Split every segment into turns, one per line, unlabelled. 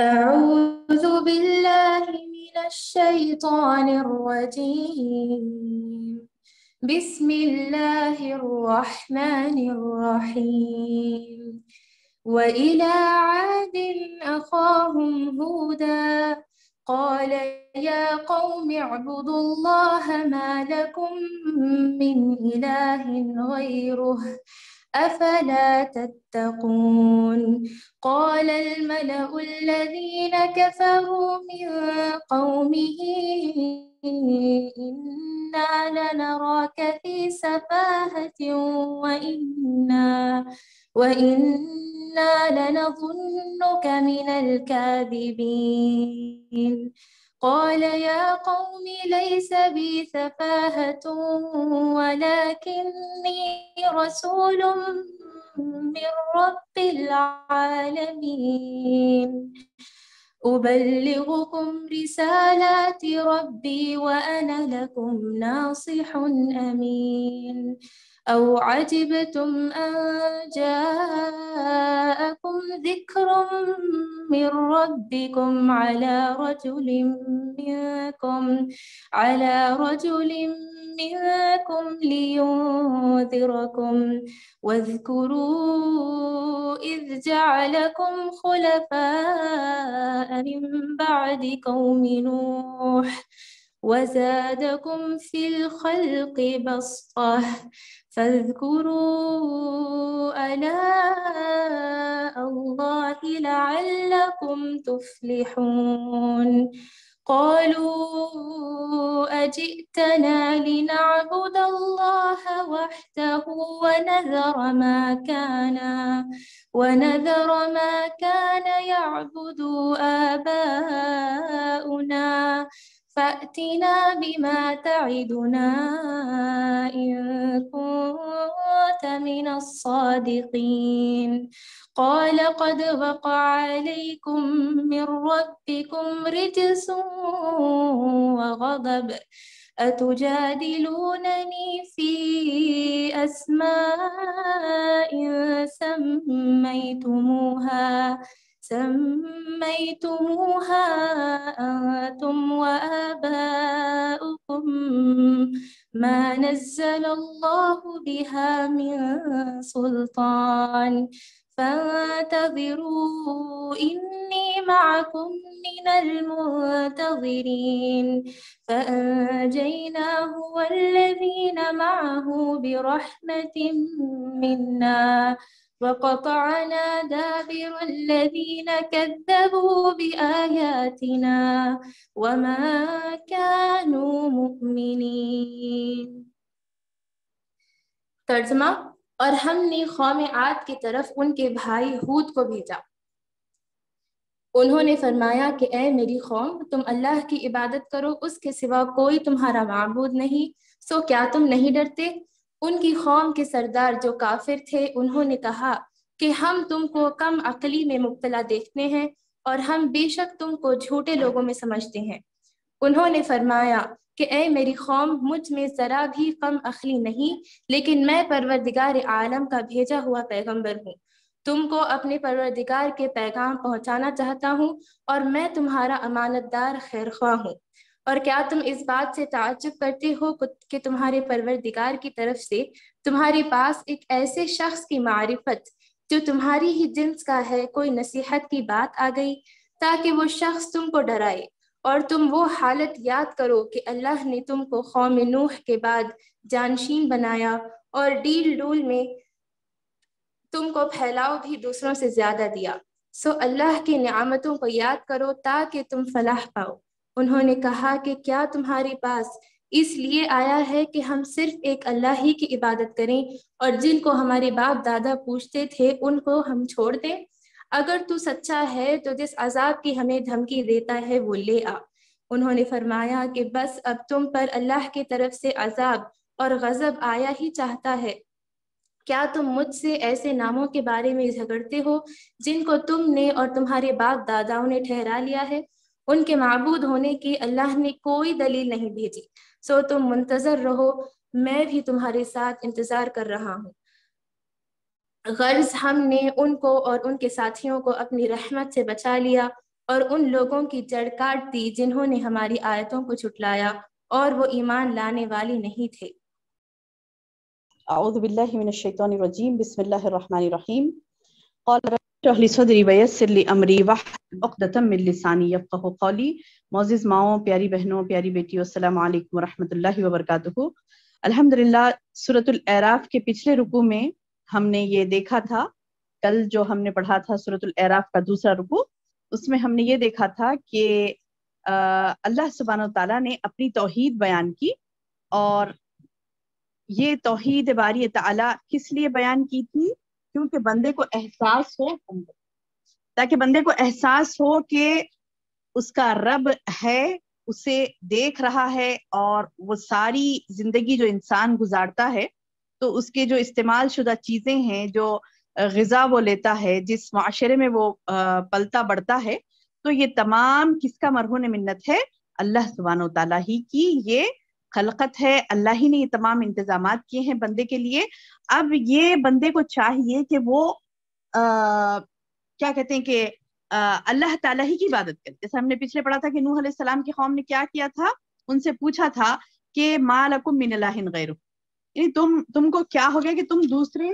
أعوذ بالله من الشيطان الرجيم بسم الله الرحمن الرحيم وإلى عاد أخاهم هودا قال يا قوم اعبدوا الله ما لكم من إله غيره أفلا تتقون قال الملأ الذين كفروا من قومه إنا لنراك في سفاهة وإنا وإنا لنظنك من الكاذبين
قال يا
قوم ليس بي سفاهة ولكني رسول من رب العالمين أبلغكم رسالات ربي وأنا لكم ناصح أمين أو عجبتم أن جاءكم ذكر من ربكم على رجل منكم على رجل منكم لينذركم واذكروا إذ جعلكم خلفاء من بعد قوم نوح وزادكم في الخلق بسطة فاذكروا آلاء الله لعلكم تفلحون
قالوا
أجئتنا لنعبد الله وحده ونذر ما كان ونذر ما كان يعبد آباؤنا فأتنا بما تعدنا إن كنت من الصادقين قال قد وقع عليكم من ربكم رجس وغضب أتجادلونني في أسماء سميتموها سميتموها أنتم وآباؤكم ما نزل الله بها من سلطان فانتظروا إني معكم من المنتظرين فأنجيناه والذين معه برحمة منا وقطعنا دابر الذين كذبوا بآياتنا وما كانوا مؤمنين तर्जमा और हमने कौम आद की तरफ उनके भाई हूद को भेजा उन्होंने फरमाया कि ए मेरी कौम तुम अल्लाह की इबादत करो उसके सिवा कोई तुम्हारा मबूद नहीं सो क्या तुम नहीं डरते उनकी कौम के सरदार जो काफिर थे उन्होंने कहा कि हम तुमको कम अकली में मुबतला देखते हैं और हम बेशक तुमको झूठे लोगों में समझते हैं उन्होंने फरमाया कि ए मेरी कौम मुझ में ज़रा भी कम अखली नहीं लेकिन मैं परवरदिगार आलम का भेजा हुआ पैगंबर हूँ तुमको अपने परवरदिगार के पैगाम पहुँचाना चाहता हूँ और मैं तुम्हारा अमानतदार खैरख्वा हूँ और क्या तुम इस बात से ताजुब करते हो कि तुम्हारे परवरदिगार की तरफ से तुम्हारे पास एक ऐसे शख्स की मारिफत जो तुम्हारी ही जिन्स का है कोई नसीहत की बात आ गई ताकि वो शख्स तुमको डराए और तुम वो हालत याद करो कि अल्लाह ने तुमको कौम नूह के बाद जानशीन बनाया और डील डूल में तुमको फैलाव भी दूसरों से ज़्यादा दिया सो अल्लाह की नियामतों को याद करो ताकि तुम फलाह पाओ उन्होंने कहा कि क्या तुम्हारे पास इसलिए आया है कि हम सिर्फ एक अल्लाह ही की इबादत करें और जिनको हमारे बाप दादा पूछते थे उनको हम छोड़ दें अगर तू सच्चा है तो जिस अजाब की हमें धमकी देता है वो ले आ उन्होंने फरमाया कि बस अब तुम पर अल्लाह की तरफ से अजाब और गजब आया ही चाहता है क्या तुम मुझसे ऐसे नामों के बारे में झगड़ते हो जिनको तुमने और तुम्हारे बाप दादाओं ने ठहरा लिया है उनके मबूद होने की अल्लाह ने कोई दलील नहीं भेजी सो तुम मुंतजर रहो मैं भी तुम्हारे साथ इंतजार कर रहा हूँ गर्ज हमने उनको और उनके साथियों को अपनी रहमत से बचा लिया और उन लोगों की जड़ काट दी जिन्होंने हमारी आयतों को छुटलाया और वो ईमान लाने वाले नहीं थे
أعوذ بالله من الشيطان الرجيم بسم الله الرحمن الرحيم قال اشرح لي صدري वयसर لي امري واحلل عقدة من لساني يفقهوا قولي मोजिज माओ प्यारी बहनों प्यारी बेटियों अस्सलाम वालेकुम वरहमतुल्लाहि व बरकातुहू अल्हम्दुलिल्लाह के पिछले रुकू में हमने ये देखा था कल जो हमने पढ़ा था सूरतुल एराफ का दूसरा रुकू उसमें हमने ये देखा था कि अल्लाह सुबहान तआला ने अपनी तौहीद बयान की और ये तौहीद बारी तआला किस लिए बयान की थी क्योंकि बंदे को एहसास हो ताकि बंदे को एहसास हो कि उसका रब है उसे देख रहा है और वो सारी जिंदगी जो इंसान गुजारता है तो उसके जो इस्तेमाल शुदा चीजें हैं जो गजा वो लेता है जिस माशरे में वो पलता बढ़ता है तो ये तमाम किसका मरहून मिन्नत है अल्लाह सुबहान तला ही की ये खलकत है अल्लाह ही ने ये तमाम इंतजाम किए हैं बंदे के लिए अब ये बंदे को चाहिए कि वो अः क्या कहते हैं कि अल्लाह ताला ही की इबादत करे जैसे हमने पिछले पढ़ा था कि नूह सलाम की कौम ने क्या किया था उनसे पूछा था कि मालकुम मिन गैर यानी तुम तुमको क्या हो गया कि तुम दूसरे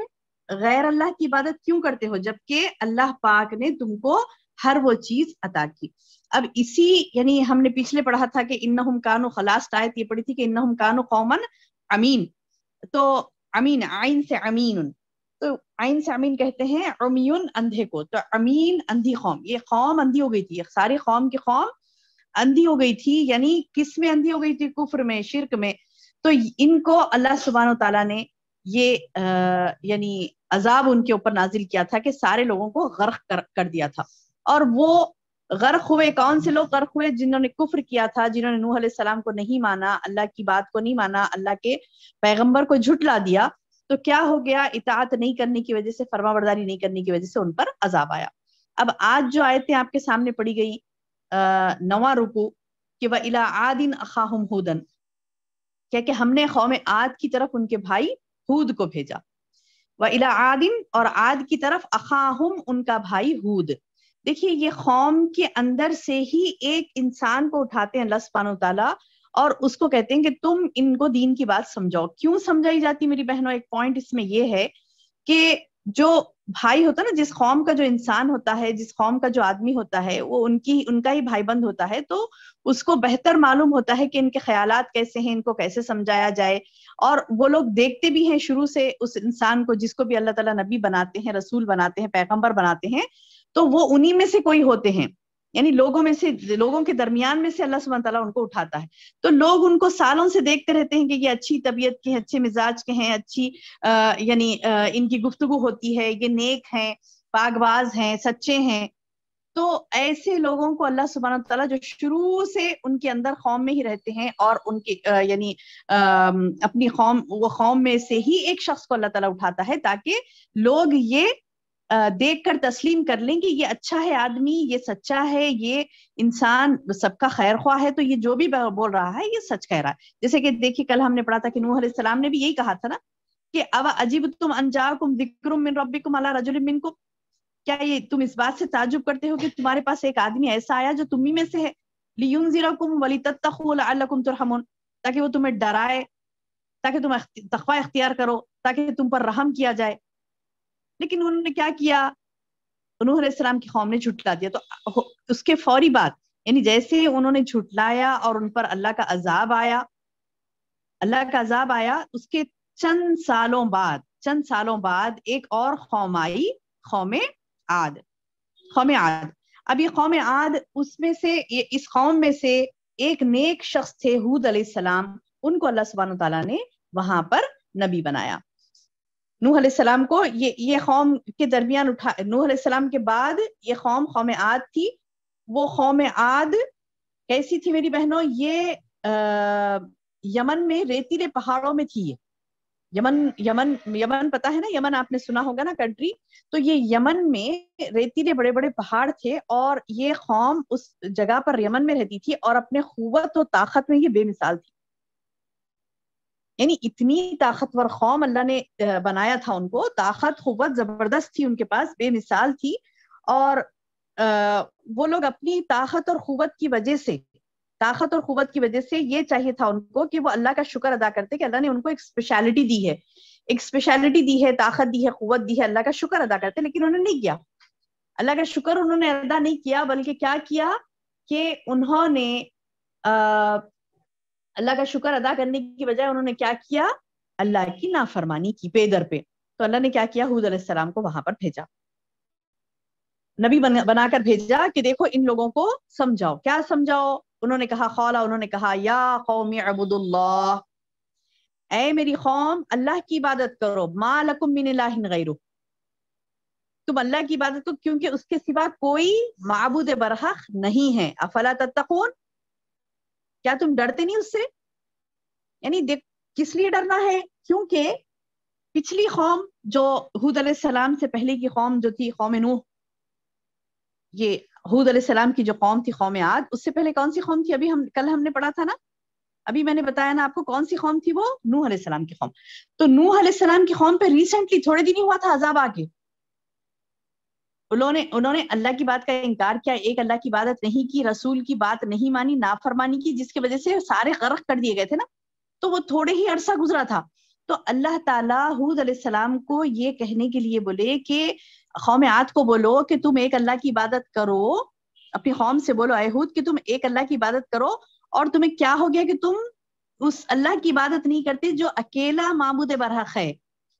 गैर अल्लाह की इबादत क्यों करते हो जबकि अल्लाह पाक ने तुमको हर वो चीज अता की अब इसी यानी हमने पिछले पढ़ा था कि इन्ना हम कानो खलास आयत ये पढ़ी थी कि इन्ना हम कानो कौमन अमीन तो अमीन आइन से अमीन तो आइन से अमीन कहते हैं अमीन अंधे को तो अमीन अंधी कौम ये कौम अंधी हो गई थी सारी कौम की कौम अंधी हो गई थी यानी किस में अंधी हो गई थी कुफर में शिरक में तो इनको अल्लाह सुबहान तला ने ये अः यानी अजाब उनके ऊपर नाजिल किया था कि सारे लोगों को गर्क कर, कर दिया था और वो गर्क हुए कौन से लोग गर्क हुए जिन्होंने कुफर किया था जिन्होंने नूह सलाम को नहीं माना अल्लाह की बात को नहीं माना अल्लाह के पैगंबर को झुटला दिया तो क्या हो गया इतात नहीं करने की वजह से फर्मा नहीं करने की वजह से उन पर अजाब आया अब आज जो आयतें आपके सामने पड़ी गई अः नवा रुकू कि वह इला आदिन अखाहम हुदन क्या कि हमने कौम आद की तरफ उनके भाई हूद को भेजा वह इला आदिन और आद की तरफ अखाहम उनका भाई हूद देखिए ये कौम के अंदर से ही एक इंसान को उठाते हैं लसपान तला और उसको कहते हैं कि तुम इनको दीन की बात समझाओ क्यों समझाई जाती मेरी बहनों एक पॉइंट इसमें ये है कि जो भाई होता है ना जिस कौम का जो इंसान होता है जिस कौम का जो आदमी होता है वो उनकी उनका ही भाईबंद होता है तो उसको बेहतर मालूम होता है कि इनके ख्याल कैसे हैं इनको कैसे समझाया जाए और वो लोग देखते भी हैं शुरू से उस इंसान को जिसको भी अल्लाह ताला नबी बनाते हैं रसूल बनाते हैं पैगम्बर बनाते हैं तो वो उन्हीं में से कोई होते हैं यानी लोगों में से लोगों के दरमियान में से अल्लाह सुबह तला उनको उठाता है तो लोग उनको सालों से देखते रहते हैं कि ये अच्छी तबीयत के हैं अच्छे मिजाज के हैं अच्छी अः यानी इनकी गुफ्तगु होती है ये नेक हैं बागबाज हैं सच्चे हैं तो ऐसे लोगों को अल्लाह सुबहान तला जो शुरू से उनके अंदर कौम में ही रहते हैं और उनके यानी अपनी कौम वो कौम में से ही एक शख्स को अल्लाह तला उठाता है ताकि लोग ये देखकर तस्लीम कर लें कि ये अच्छा है आदमी ये सच्चा है ये इंसान सबका खैर ख्वाह है तो ये जो भी बोल रहा है ये सच कह रहा है जैसे कि देखिए कल हमने पढ़ा था कि नूह सलाम ने भी यही कहा था ना कि अब अजीब तुम अनजाकुम विक्रम मिन रब्बिकुम अला रजुल को क्या ये तुम इस बात से ताजुब करते हो कि तुम्हारे पास एक आदमी ऐसा आया जो तुम्ही में से है लियुन जीरकुम वली तत्तुम तुरहमुन ताकि वो तुम्हें डराए ताकि तुम तखवा इख्तियार करो ताकि तुम पर रहम किया जाए लेकिन उन्होंने क्या किया उन्होंने सलाम की कौम ने झुटला दिया तो उसके फौरी बाद यानी जैसे उन्होंने झुटलाया और उन पर अल्लाह का अजाब आया अल्लाह का अजाब आया उसके चंद सालों बाद चंद सालों बाद एक और कौम आई कौम आद कौम आद अब ये कौम आद उसमें से इस कौम में से एक नेक शख्स थे हूद सलाम उनको अल्लाह सुबहान तला ने वहां पर नबी बनाया नूह सलाम को ये ये कौम के दरमियान उठा नूह सलाम के बाद ये कौम कौम आद थी वो कौम आद कैसी थी मेरी बहनों ये आ, यमन में रेतीले पहाड़ों में थी ये यमन यमन यमन पता है ना यमन आपने सुना होगा ना कंट्री तो ये यमन में रेतीले बड़े बड़े पहाड़ थे और ये कौम उस जगह पर यमन में रहती थी और अपने कुत और ताकत में ये बेमिसाल थी यानी इतनी ताकतवर कौम अल्लाह ने बनाया था उनको ताकत कुत जबरदस्त थी उनके पास बेमिसाल थी और आ, वो लोग अपनी ताकत और कुत की वजह से ताकत और कुत की वजह से ये चाहिए था उनको कि वो अल्लाह का शुक्र अदा करते कि अल्लाह ने उनको एक स्पेशलिटी दी है एक स्पेशलिटी दी है ताकत दी है कुत दी है अल्लाह का शुक्र अदा करते लेकिन उन्होंने नहीं किया अल्लाह का शुक्र उन्होंने अदा नहीं किया बल्कि क्या किया कि उन्होंने अः अल्लाह का शुक्र अदा करने की बजाय उन्होंने क्या किया अल्लाह की नाफरमानी की पेदर पे तो अल्लाह ने क्या किया हूद अलैहिस्सलाम को वहां पर भेजा नबी बनाकर भेजा कि देखो इन लोगों को समझाओ क्या समझाओ उन्होंने कहा खौला उन्होंने कहा या कौम अबुदुल्लाह ए मेरी कौम अल्लाह की इबादत करो मालकुम मिन तुम अल्लाह की इबादत करो क्योंकि उसके सिवा कोई मबूद बरहक नहीं है अफला तत्तकून क्या तुम डरते नहीं उससे यानी देख किस लिए डरना है क्योंकि पिछली कौम जो हूद सलाम से पहले की कौम जो थी कौम नूह ये हूद सलाम की जो कौम थी कौम आद उससे पहले कौन सी कौम थी अभी हम कल हमने पढ़ा था ना अभी मैंने बताया ना आपको कौन सी कौम थी वो नूह सलाम की कौम तो नूह सलाम की कौम पे रिसेंटली थोड़े दिन ही हुआ था अजाब आके उन्होंने उन्होंने अल्लाह की बात का इनकार किया एक अल्लाह की इबादत नहीं की रसूल की बात नहीं मानी नाफरमानी की जिसकी वजह से सारे गर्क कर दिए गए थे ना तो वो थोड़े ही अरसा गुजरा था तो अल्लाह ताला हूद अलैहिस्सलाम को ये कहने के लिए बोले कि कौम आत को बोलो कि तुम एक अल्लाह की इबादत करो अपनी कौम से बोलो अहूद कि तुम एक अल्लाह की इबादत करो और तुम्हें क्या हो गया कि तुम उस अल्लाह की इबादत नहीं करते जो अकेला मामूद बरहक है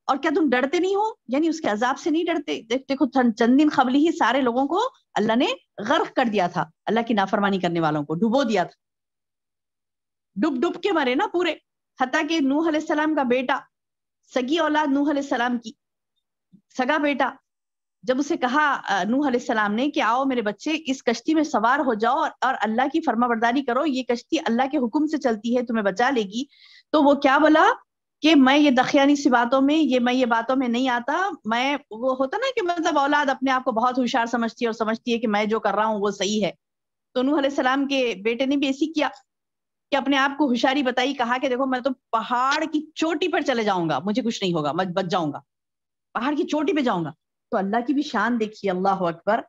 और क्या तुम डरते नहीं हो यानी उसके अजाब से नहीं डरते देख देखो चंद दिन खबली ही सारे लोगों को अल्लाह ने गर्क कर दिया था अल्लाह की नाफरमानी करने वालों को डुबो दिया था डुब डुब के मरे ना पूरे हता के नूह सलाम का बेटा सगी औलाद नूह सलाम की सगा बेटा जब उसे कहा नूह सलाम ने कि आओ मेरे बच्चे इस कश्ती में सवार हो जाओ और, और अल्लाह की फरमाबरदारी करो ये कश्ती अल्लाह के हुक्म से चलती है तुम्हें बचा लेगी तो वो क्या बोला कि मैं ये दखियानी सी बातों में ये मैं ये बातों में नहीं आता मैं वो होता ना कि मतलब औलाद अपने आप को बहुत होशियार समझती है और समझती है कि मैं जो कर रहा हूँ वो सही है तो नूह सलाम के बेटे ने भी ऐसी किया कि अपने आप को होशियारी बताई कहा कि देखो मैं तो पहाड़ की चोटी पर चले जाऊंगा मुझे कुछ नहीं होगा मैं बच जाऊंगा पहाड़ की चोटी पे जाऊंगा तो अल्लाह की भी शान देखी अल्लाह अकबर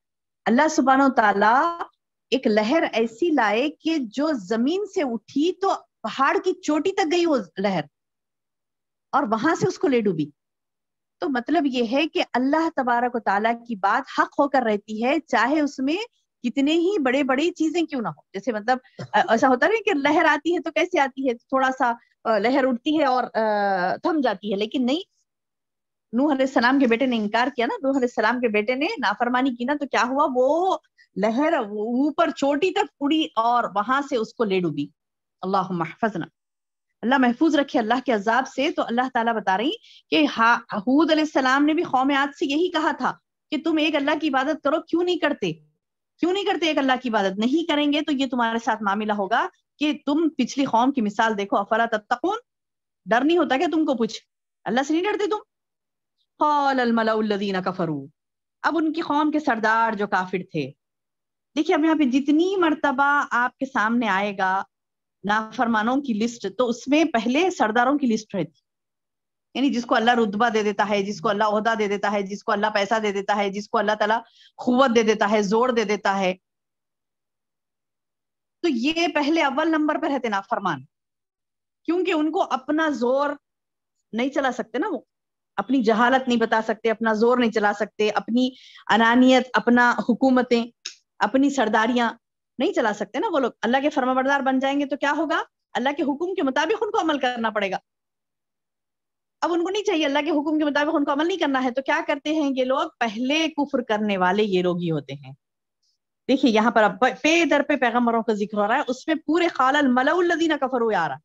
अल्लाह सुबहान तला एक लहर ऐसी लाए कि जो जमीन से उठी तो पहाड़ की चोटी तक गई वो लहर और वहां से उसको ले डूबी तो मतलब ये है कि अल्लाह तबारक ताला की बात हक होकर रहती है चाहे उसमें कितने ही बड़े बड़ी चीजें क्यों ना हो जैसे मतलब ऐसा होता नहीं कि लहर आती है तो कैसे आती है थोड़ा सा लहर उठती है और थम जाती है लेकिन नहीं नूह सलाम के बेटे ने इनकार किया ना नूह सलाम के बेटे ने नाफरमानी की ना तो क्या हुआ वो लहर ऊपर चोटी तक उड़ी और वहां से उसको ले डूबी अल्लाह महफजना अल्लाह महफूज रखे अल्लाह के अजाब से तो अल्लाह ताला बता रही कि हाहूद अलैहिस्सलाम ने भी कौम आज से यही कहा था कि तुम एक अल्लाह की इबादत करो क्यों नहीं करते क्यों नहीं करते एक अल्लाह की इबादत नहीं करेंगे तो ये तुम्हारे साथ मामला होगा कि तुम पिछली कौम की मिसाल देखो अफरा तक डर नहीं होता क्या तुमको कुछ अल्लाह से नहीं डरते तुम कौलमलादीना कफरू अब उनकी कौम के सरदार जो काफिर थे देखिए अब यहाँ पे जितनी मरतबा आपके सामने आएगा नाफरमानों की लिस्ट तो उसमें पहले सरदारों की लिस्ट रहती यानी जिसको अल्लाह रुतबा दे देता है जिसको अल्लाह अहदा दे देता है जिसको अल्लाह पैसा दे देता है जिसको अल्लाह तला खुवत दे देता है जोर दे देता है तो ये पहले अव्वल नंबर पर रहते नाफरमान क्योंकि उनको अपना जोर नहीं चला सकते ना वो अपनी जहालत नहीं बता सकते अपना जोर नहीं चला सकते अपनी अनानियत अपना हुकूमतें अपनी सरदारियां नहीं चला सकते ना वो लोग अल्लाह के फर्माबरदार बन जाएंगे तो क्या होगा अल्लाह के हुक्म के मुताबिक उनको अमल करना पड़ेगा अब उनको नहीं चाहिए अल्लाह के हुक्म के मुताबिक उनको अमल नहीं करना है तो क्या करते हैं ये लोग पहले कुफर करने वाले ये रोगी होते हैं देखिए यहाँ पर अब पे दर पे पैगम्बरों का जिक्र हो रहा है उसमें पूरे खाल मलाउल्लदीना कफरू आ रहा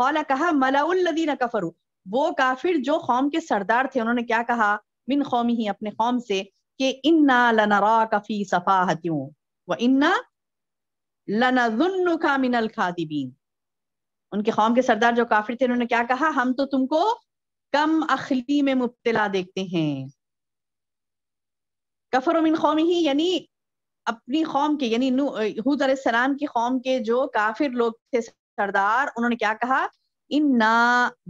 खौला कहा मलाउल्लदीना कफरू वो काफिर जो कौम के सरदार थे उन्होंने क्या कहा मिन कौमी ही अपने कौम से कि इन्ना लनरा कफी सफाहत्यों व इन्ना लनाजुन्नुका मिनल खादिबीन उनके कौम के सरदार जो काफिर थे उन्होंने क्या कहा हम तो तुमको कम अखली में मुबतला देखते हैं कफर मिन कौमी ही यानी अपनी कौम के यानी हूद सलाम की कौम के जो काफिर लोग थे सरदार उन्होंने क्या कहा इन ना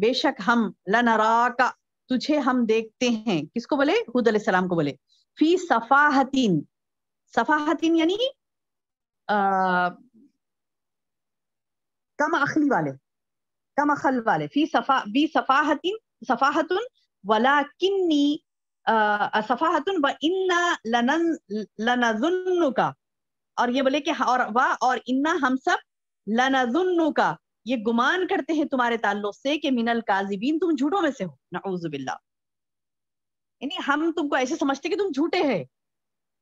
बेशक हम लनरा का तुझे हम देखते हैं किसको बोले हूद सलाम को बोले फी सफाहतीन सफाहतीन यानी कम अखली वाले कम अखल वाले फी सफा बी सफाहतिन सफाहतुन वला किन्नी सफाहतुन व इन्ना लनन लनजुन्नु का और ये बोले कि और वा और इन्ना हम सब लनजुन्नु का ये गुमान करते हैं तुम्हारे ताल्लुक से कि मिनल काजिबीन तुम झूठों में से हो नऊजुबिल्ला यानी हम तुमको ऐसे समझते कि तुम झूठे हैं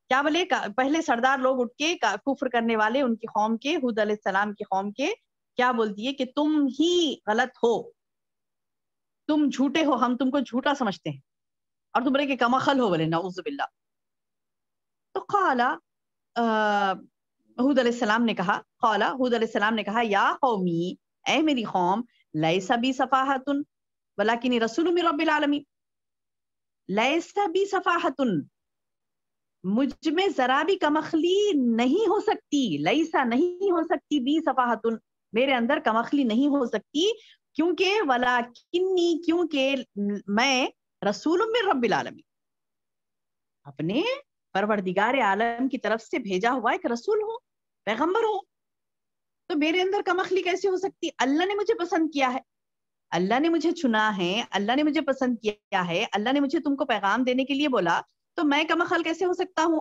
क्या बोले पहले सरदार लोग उठ के कुफर करने वाले उनकी कौम के हुद सलाम की कौम के क्या बोलती है कि तुम ही गलत हो तुम झूठे हो हम तुमको झूठा समझते हैं और तुम बोले कि कमखल हो बोले नाउजुबिल्ला तो सलाम ने कहा खाला हूद सलाम ने कहा या कौमी ए मेरी कौम लैसा बी सफाहतुन वलाकिन रसूल रबी आलमी सभी सफाहतुन मुझ में जरा भी कमखली नहीं हो सकती लईसा नहीं हो सकती बी सफाहतुन मेरे अंदर कमखली नहीं हो सकती क्योंकि वला किन्नी क्योंकि मैं रसूल रब्बिल आलमी अपने परवरदिगार आलम की तरफ से भेजा हुआ एक रसूल हो पैगंबर हो तो मेरे अंदर कमखली कैसे हो सकती अल्लाह ने मुझे पसंद किया है अल्लाह ने मुझे चुना है अल्लाह ने मुझे पसंद किया है अल्लाह ने मुझे तुमको पैगाम देने के लिए बोला तो मैं कमखल कैसे हो सकता हूं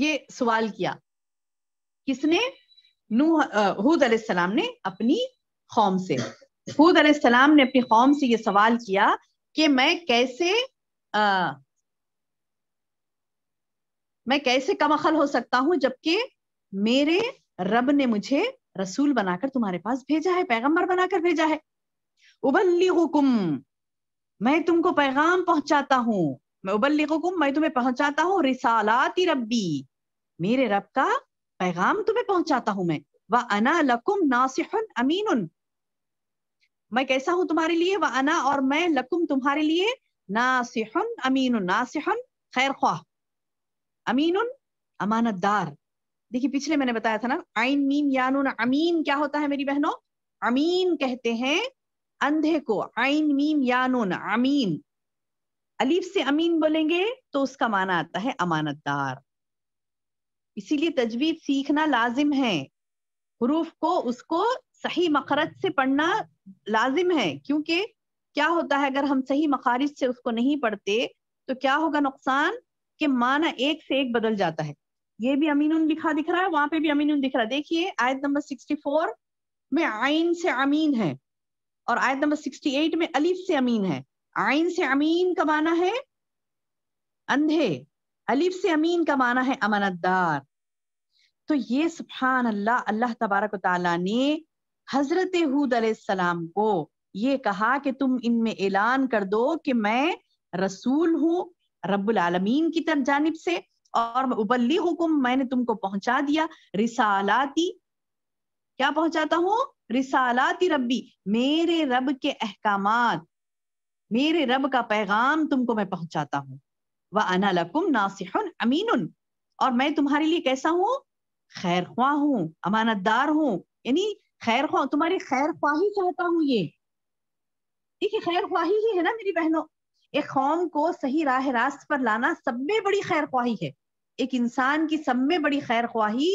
ये सवाल किया किसने हूद अलैहिस्सलाम ने अपनी कौम से हूद अलैहिस्सलाम ने अपनी कौम से ये सवाल किया कि मैं कैसे आ, मैं कैसे कमखल हो सकता हूं जबकि मेरे रब ने मुझे रसूल बनाकर तुम्हारे पास भेजा है पैगंबर बनाकर भेजा है उबल्ली हुकुम मैं तुमको पैगाम पहुंचाता हूं मैं उबल्लिगुम मैं तुम्हें पहुंचाता हूँ रिसालाती रब्बी मेरे रब का पैगाम तुम्हें पहुंचाता हूँ मैं व अना लकुम नासिहुन अमीन मैं कैसा हूँ तुम्हारे लिए व अना और मैं लकुम तुम्हारे लिए नासिहुन अमीन नासिहुन खैर ख्वाह अमीन अमानतदार देखिए पिछले मैंने बताया था ना आइन मीम यानून अमीन क्या होता है मेरी बहनों अमीन कहते हैं अंधे को आइन मीम यानून अमीन अलीफ से अमीन बोलेंगे तो उसका माना आता है अमानतदार इसीलिए तजवीज सीखना लाजिम है हरूफ को उसको सही मखरज से पढ़ना लाजिम है क्योंकि क्या होता है अगर हम सही मखारिज से उसको नहीं पढ़ते तो क्या होगा नुकसान कि माना एक से एक बदल जाता है ये भी अमीन लिखा दिख रहा है वहां पे भी अमीन दिख रहा है देखिए आयत नंबर 64 में आइन से अमीन है और आयत नंबर 68 में अलीफ से अमीन है आइन से अमीन का माना है अंधे अलीफ से अमीन का माना है अमानतदार तो ये सुबहान अल्लाह अल्लाह तबारक ताला ने हजरत हूद सलाम को ये कहा कि तुम इनमें ऐलान कर दो कि मैं रसूल हूँ रब्बुल आलमीन की तरफ जानब से और उबली हुकुम मैंने तुमको पहुंचा दिया रिसालाती क्या पहुंचाता हूँ रिसालाती रब्बी मेरे रब के अहकामात मेरे रब का पैगाम तुमको मैं पहुंचाता हूँ वह अना नासिख अमीन और मैं तुम्हारे लिए कैसा हूँ खैर ख्वाह हूँ अमानतदार हूँ यानी खैर ख्वा तुम्हारी खैर ख्वाही चाहता हूँ ये देखिए खैर ख्वाही ही है ना मेरी बहनों एक कौम को सही राह रास्त पर लाना सब में बड़ी खैर ख्वाही है एक इंसान की सब में बड़ी खैर ख्वाही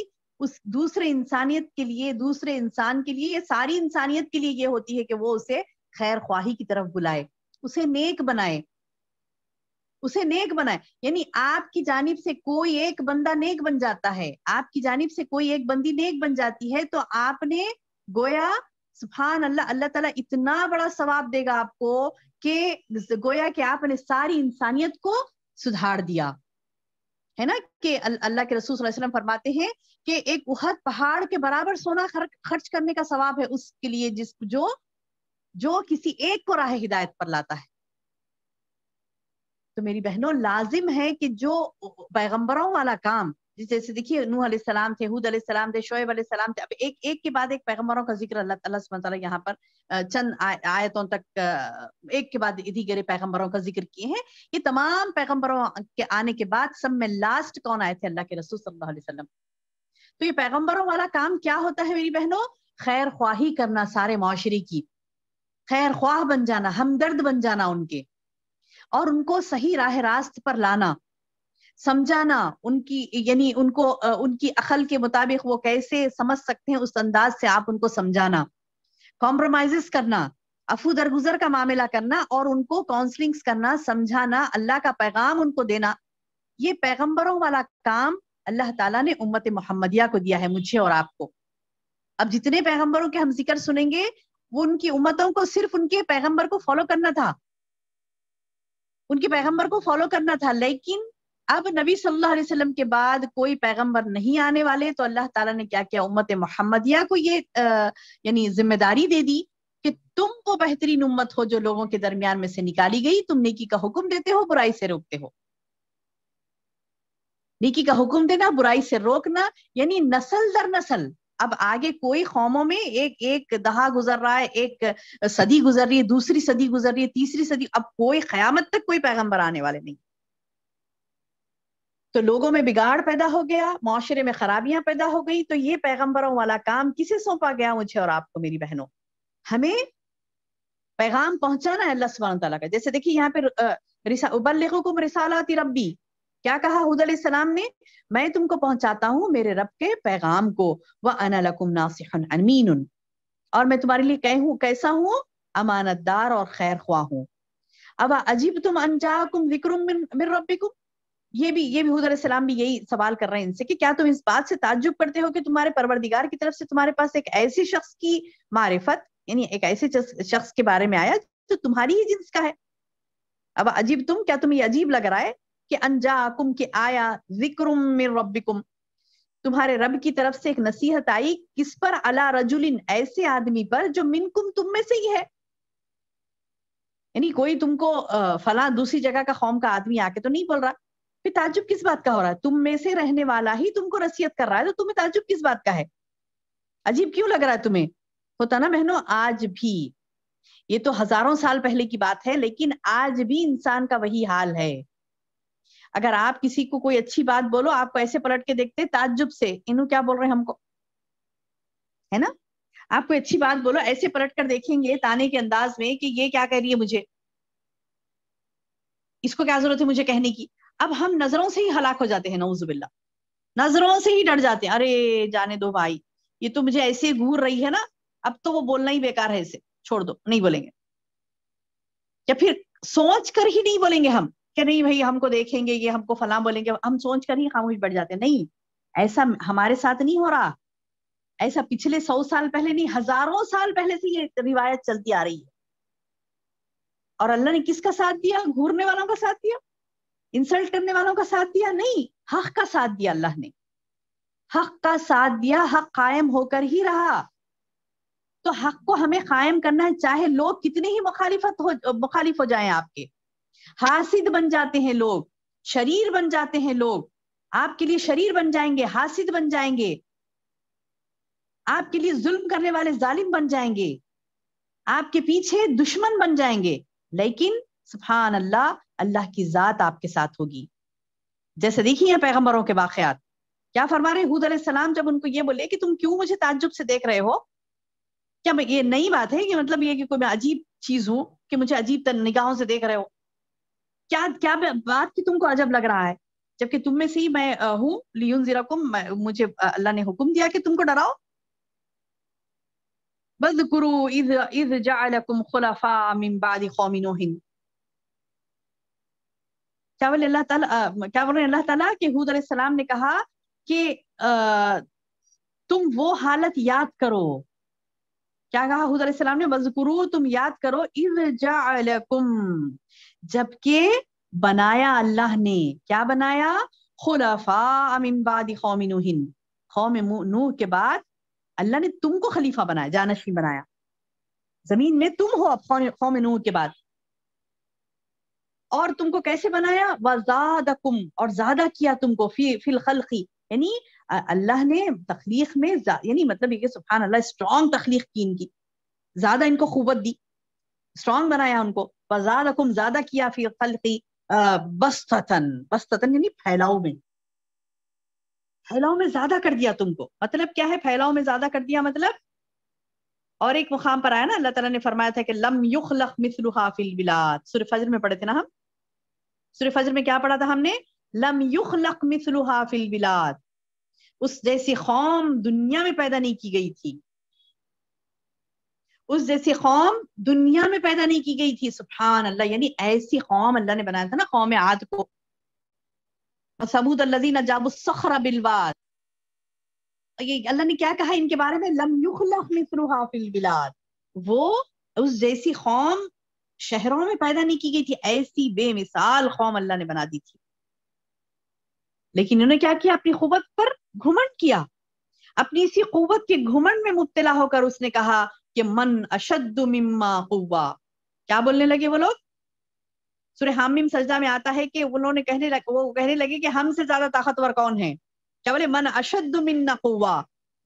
उस दूसरे इंसानियत के लिए दूसरे इंसान के लिए ये सारी इंसानियत के लिए ये होती है कि वो उसे खैर ख्वाही की तरफ बुलाए उसे नेक बनाए उसे नेक बनाए यानी आपकी जानिब से कोई एक बंदा नेक बन जाता है आपकी जानिब से कोई एक बंदी नेक बन जाती है तो आपने गोया सुफान अल्लाह अल्लाह ताला इतना बड़ा सवाब देगा आपको कि गोया कि आपने सारी इंसानियत को सुधार दिया है ना कि अल्लाह के रसूल वसल्लम फरमाते हैं कि एक उहद पहाड़ के बराबर सोना खर्च करने का सवाब है उसके लिए जिस जो जो किसी एक को राह हिदायत पर लाता है तो मेरी बहनों लाजिम है कि जो पैगंबरों वाला काम जैसे देखिए नूह सलाम थे हूद सलाम थे शोएब सलाम थे अब एक एक के बाद एक पैगम्बरों का जिक्र अल्लाह यहाँ पर चंद आयतों तक एक के बाद दीगरे पैगम्बरों का जिक्र किए हैं ये तमाम पैगम्बरों के आने के बाद सब में लास्ट कौन आए थे अल्लाह के रसूल सल्लल्लाहु अलैहि वसल्लम तो ये पैगम्बरों वाला काम क्या होता है मेरी बहनों खैर ख्वाही करना सारे माशरे की खैर ख्वाह बन जाना हमदर्द बन जाना उनके और उनको सही राह रास्त पर लाना समझाना उनकी यानी उनको उनकी अकल के मुताबिक वो कैसे समझ सकते हैं उस अंदाज से आप उनको समझाना कॉम्प्रोमाइज करना अफू दरगुजर का मामला करना और उनको काउंसलिंग्स करना समझाना अल्लाह का पैगाम उनको देना ये पैगंबरों वाला काम अल्लाह ताला ने उम्मत मोहम्मदिया को दिया है मुझे और आपको अब जितने पैगंबरों के हम जिक्र सुनेंगे वो उनकी उम्मतों को सिर्फ उनके पैगंबर को फॉलो करना था उनके पैगंबर को फॉलो करना था लेकिन अब नबी सल्लल्लाहु अलैहि वसल्लम के बाद कोई पैगंबर नहीं आने वाले तो अल्लाह ताला ने क्या किया उम्मत मोहम्मदिया को ये यानी जिम्मेदारी दे दी कि तुम वो बेहतरीन उम्मत हो जो लोगों के दरमियान में से निकाली गई तुम नेकी का हुक्म देते हो बुराई से रोकते हो नेकी का हुक्म देना बुराई से रोकना यानी नस्ल दर नसल अब आगे कोई कौमों में एक एक दहा गुजर रहा है एक सदी गुजर रही है दूसरी सदी गुजर रही है तीसरी सदी अब कोई खयामत तक कोई पैगंबर आने वाले नहीं तो लोगों में बिगाड़ पैदा हो गया माशरे में खराबियां पैदा हो गई तो ये पैगंबरों वाला काम किसे सौंपा गया मुझे और आपको मेरी बहनों हमें पैगाम पहुंचाना है अल्लाह सुबह का जैसे देखिए यहाँ पे रिसा उबल रिसालाती रब्बी क्या कहा हूद सलाम ने मैं तुमको पहुंचाता हूँ मेरे रब के पैगाम को वह अनलकुम नासमीन और मैं तुम्हारे लिए कह कैसा हूँ अमानतदार और खैर ख्वा हूँ अब अजीब तुम अनजा कुम विक्रम मिन रब्बिकुम ये भी ये भी हूद सलाम भी यही सवाल कर रहे हैं इनसे कि क्या तुम इस बात से ताज्जुब करते हो कि तुम्हारे परवरदिगार की तरफ से तुम्हारे पास एक ऐसे शख्स की मारिफत यानी एक ऐसे शख्स के बारे में आया जो तुम्हारी ही जिन्स का है अब अजीब तुम क्या तुम्हें अजीब लग रहा है कि कुम के आया जिक्रुम मिर रब्बिकुम तुम्हारे रब की तरफ से एक नसीहत आई किस पर अला रजुलिन ऐसे आदमी पर जो मिनकुम तुम में से ही है यानी कोई तुमको फला दूसरी जगह का कौम का आदमी आके तो नहीं बोल रहा फिर ताजुब किस बात का हो रहा है तुम में से रहने वाला ही तुमको नसीहत कर रहा है तो तुम्हें ताजुब किस बात का है अजीब क्यों लग रहा है तुम्हें होता ना बहनों आज भी ये तो हजारों साल पहले की बात है लेकिन आज भी इंसान का वही हाल है अगर आप किसी को कोई अच्छी बात बोलो आपको ऐसे पलट के देखते ताज्जुब से इन क्या बोल रहे हैं हमको है ना आप कोई अच्छी बात बोलो ऐसे पलट कर देखेंगे ताने के अंदाज में कि ये क्या कह रही है मुझे इसको क्या जरूरत है मुझे कहने की अब हम नजरों से ही हलाक हो जाते हैं नवजुबिल्ला नजरों से ही डर जाते हैं अरे जाने दो भाई ये तो मुझे ऐसे घूर रही है ना अब तो वो बोलना ही बेकार है इसे छोड़ दो नहीं बोलेंगे या फिर सोच कर ही नहीं बोलेंगे हम कि नहीं भाई हमको देखेंगे ये हमको फलाम बोलेंगे हम सोच कर ही खामोश बढ़ जाते नहीं ऐसा हमारे साथ नहीं हो रहा ऐसा पिछले सौ साल पहले नहीं हजारों साल पहले से ये रिवायत चलती आ रही है और अल्लाह ने किसका साथ दिया घूरने वालों का साथ दिया इंसल्ट करने वालों का साथ दिया नहीं हक का साथ दिया अल्लाह ने हक का साथ दिया हक कायम होकर ही रहा तो हक को हमें कायम करना है चाहे लोग कितने ही मुखालिफत हो मुखालिफ हो जाए आपके हासिद बन जाते हैं लोग शरीर बन जाते हैं लोग आपके लिए शरीर बन जाएंगे हासिद बन जाएंगे आपके लिए जुल्म करने वाले जालिम बन जाएंगे आपके पीछे दुश्मन बन जाएंगे लेकिन सुबहान अल्लाह अल्लाह की जात आपके साथ होगी जैसे देखिए पैगम्बरों के वाकयात क्या फरमा रहे हूद सलाम जब उनको ये बोले कि तुम क्यों मुझे ताज्जुब से देख रहे हो क्या ये नई बात है कि मतलब ये कि कोई मैं अजीब चीज हूं कि मुझे अजीब निगाहों से देख रहे हो क्या क्या बात की तुमको अजब लग रहा है जबकि तुम में से ही मैं हूँ लियून जीरा को मुझे अल्लाह ने हुक्म दिया कि तुमको डराओ बद गुरु इज इज जाकुम खुलाफा मिन बादी कौमिन क्या बोले अल्लाह ताला क्या बोले अल्लाह ताला कि हूद सलाम ने कहा कि तुम वो हालत याद करो क्या कहा हूद सलाम ने बजकुरु तुम याद करो इज जाकुम जबकि बनाया अल्लाह ने क्या बनाया खुलफा कौम नूह के बाद अल्लाह ने तुमको खलीफा बनाया जानशी बनाया जमीन में तुम हो अब कौम नूह के बाद और तुमको कैसे बनाया कुम और ज्यादा किया तुमको फिल खलकी यानी अल्लाह ने तखलीक में यानी मतलब ये सुबहान अल्लाह स्ट्रॉन्ग तखलीक की इनकी ज्यादा इनको खूबत दी स्ट्रॉन्ग बनाया उनको वजारकुम ज्यादा किया फी खलकी बस्तन बस्तन यानी फैलाओ में फैलाओ में ज्यादा कर दिया तुमको मतलब क्या है फैलाओ में ज्यादा कर दिया मतलब और एक मुकाम पर आया ना अल्लाह तला ने फरमाया था कि लम युख मिसलु हाफिल बिलाद सुर फजर में पढ़े थे ना हम सुर फजर में क्या पढ़ा था हमने लम युख मिसलु हाफिल बिलाद उस जैसी कौम दुनिया में पैदा नहीं की गई थी उस जैसी कौम दुनिया में पैदा नहीं की गई थी सुबहान अल्लाह यानी ऐसी कौम अल्लाह ने बनाया था ना कौम आद को समूद बिलवाद ये अल्लाह ने क्या कहा इनके बारे में लम बिलाद वो उस जैसी कौम शहरों में पैदा नहीं की गई थी ऐसी बेमिसाल कौम अल्लाह ने बना दी थी लेकिन इन्होंने क्या किया अपनी कुवत पर घुमंड किया अपनी इसी कुत के घुमंड में मुबतला होकर उसने कहा कि मन अशद्दु मिम्मा हुआ क्या बोलने लगे वो लोग सुर हामिम सजदा में आता है कि उन्होंने कहने लगे वो कहने लगे कि हमसे ज्यादा ताकतवर कौन है क्या बोले मन अशद्दु मिन्ना हुआ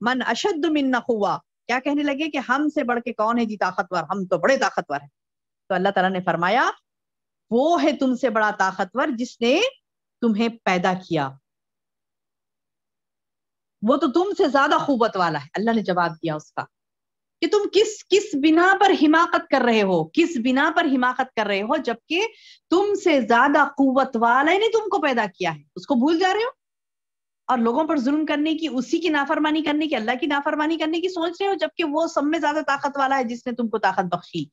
मन अशद्दु मिन्ना हुआ क्या कहने लगे कि हमसे बढ़ के कौन है जी ताकतवर हम तो बड़े ताकतवर हैं तो अल्लाह तला ने फरमाया वो है तुमसे बड़ा ताकतवर जिसने तुम्हें पैदा किया वो तो तुमसे ज्यादा खूबत वाला है अल्लाह ने जवाब दिया उसका कि तुम किस किस बिना पर हिमाकत कर रहे हो किस बिना पर हिमाकत कर रहे हो जबकि तुमसे ज्यादा कुवत वाले ने तुमको पैदा किया है उसको भूल जा रहे हो और लोगों पर जुल्म करने की उसी की नाफरमानी करने की अल्लाह की नाफरमानी करने की सोच रहे हो जबकि वो सब में ज्यादा ताकत वाला है जिसने तुमको ताकत बख्शी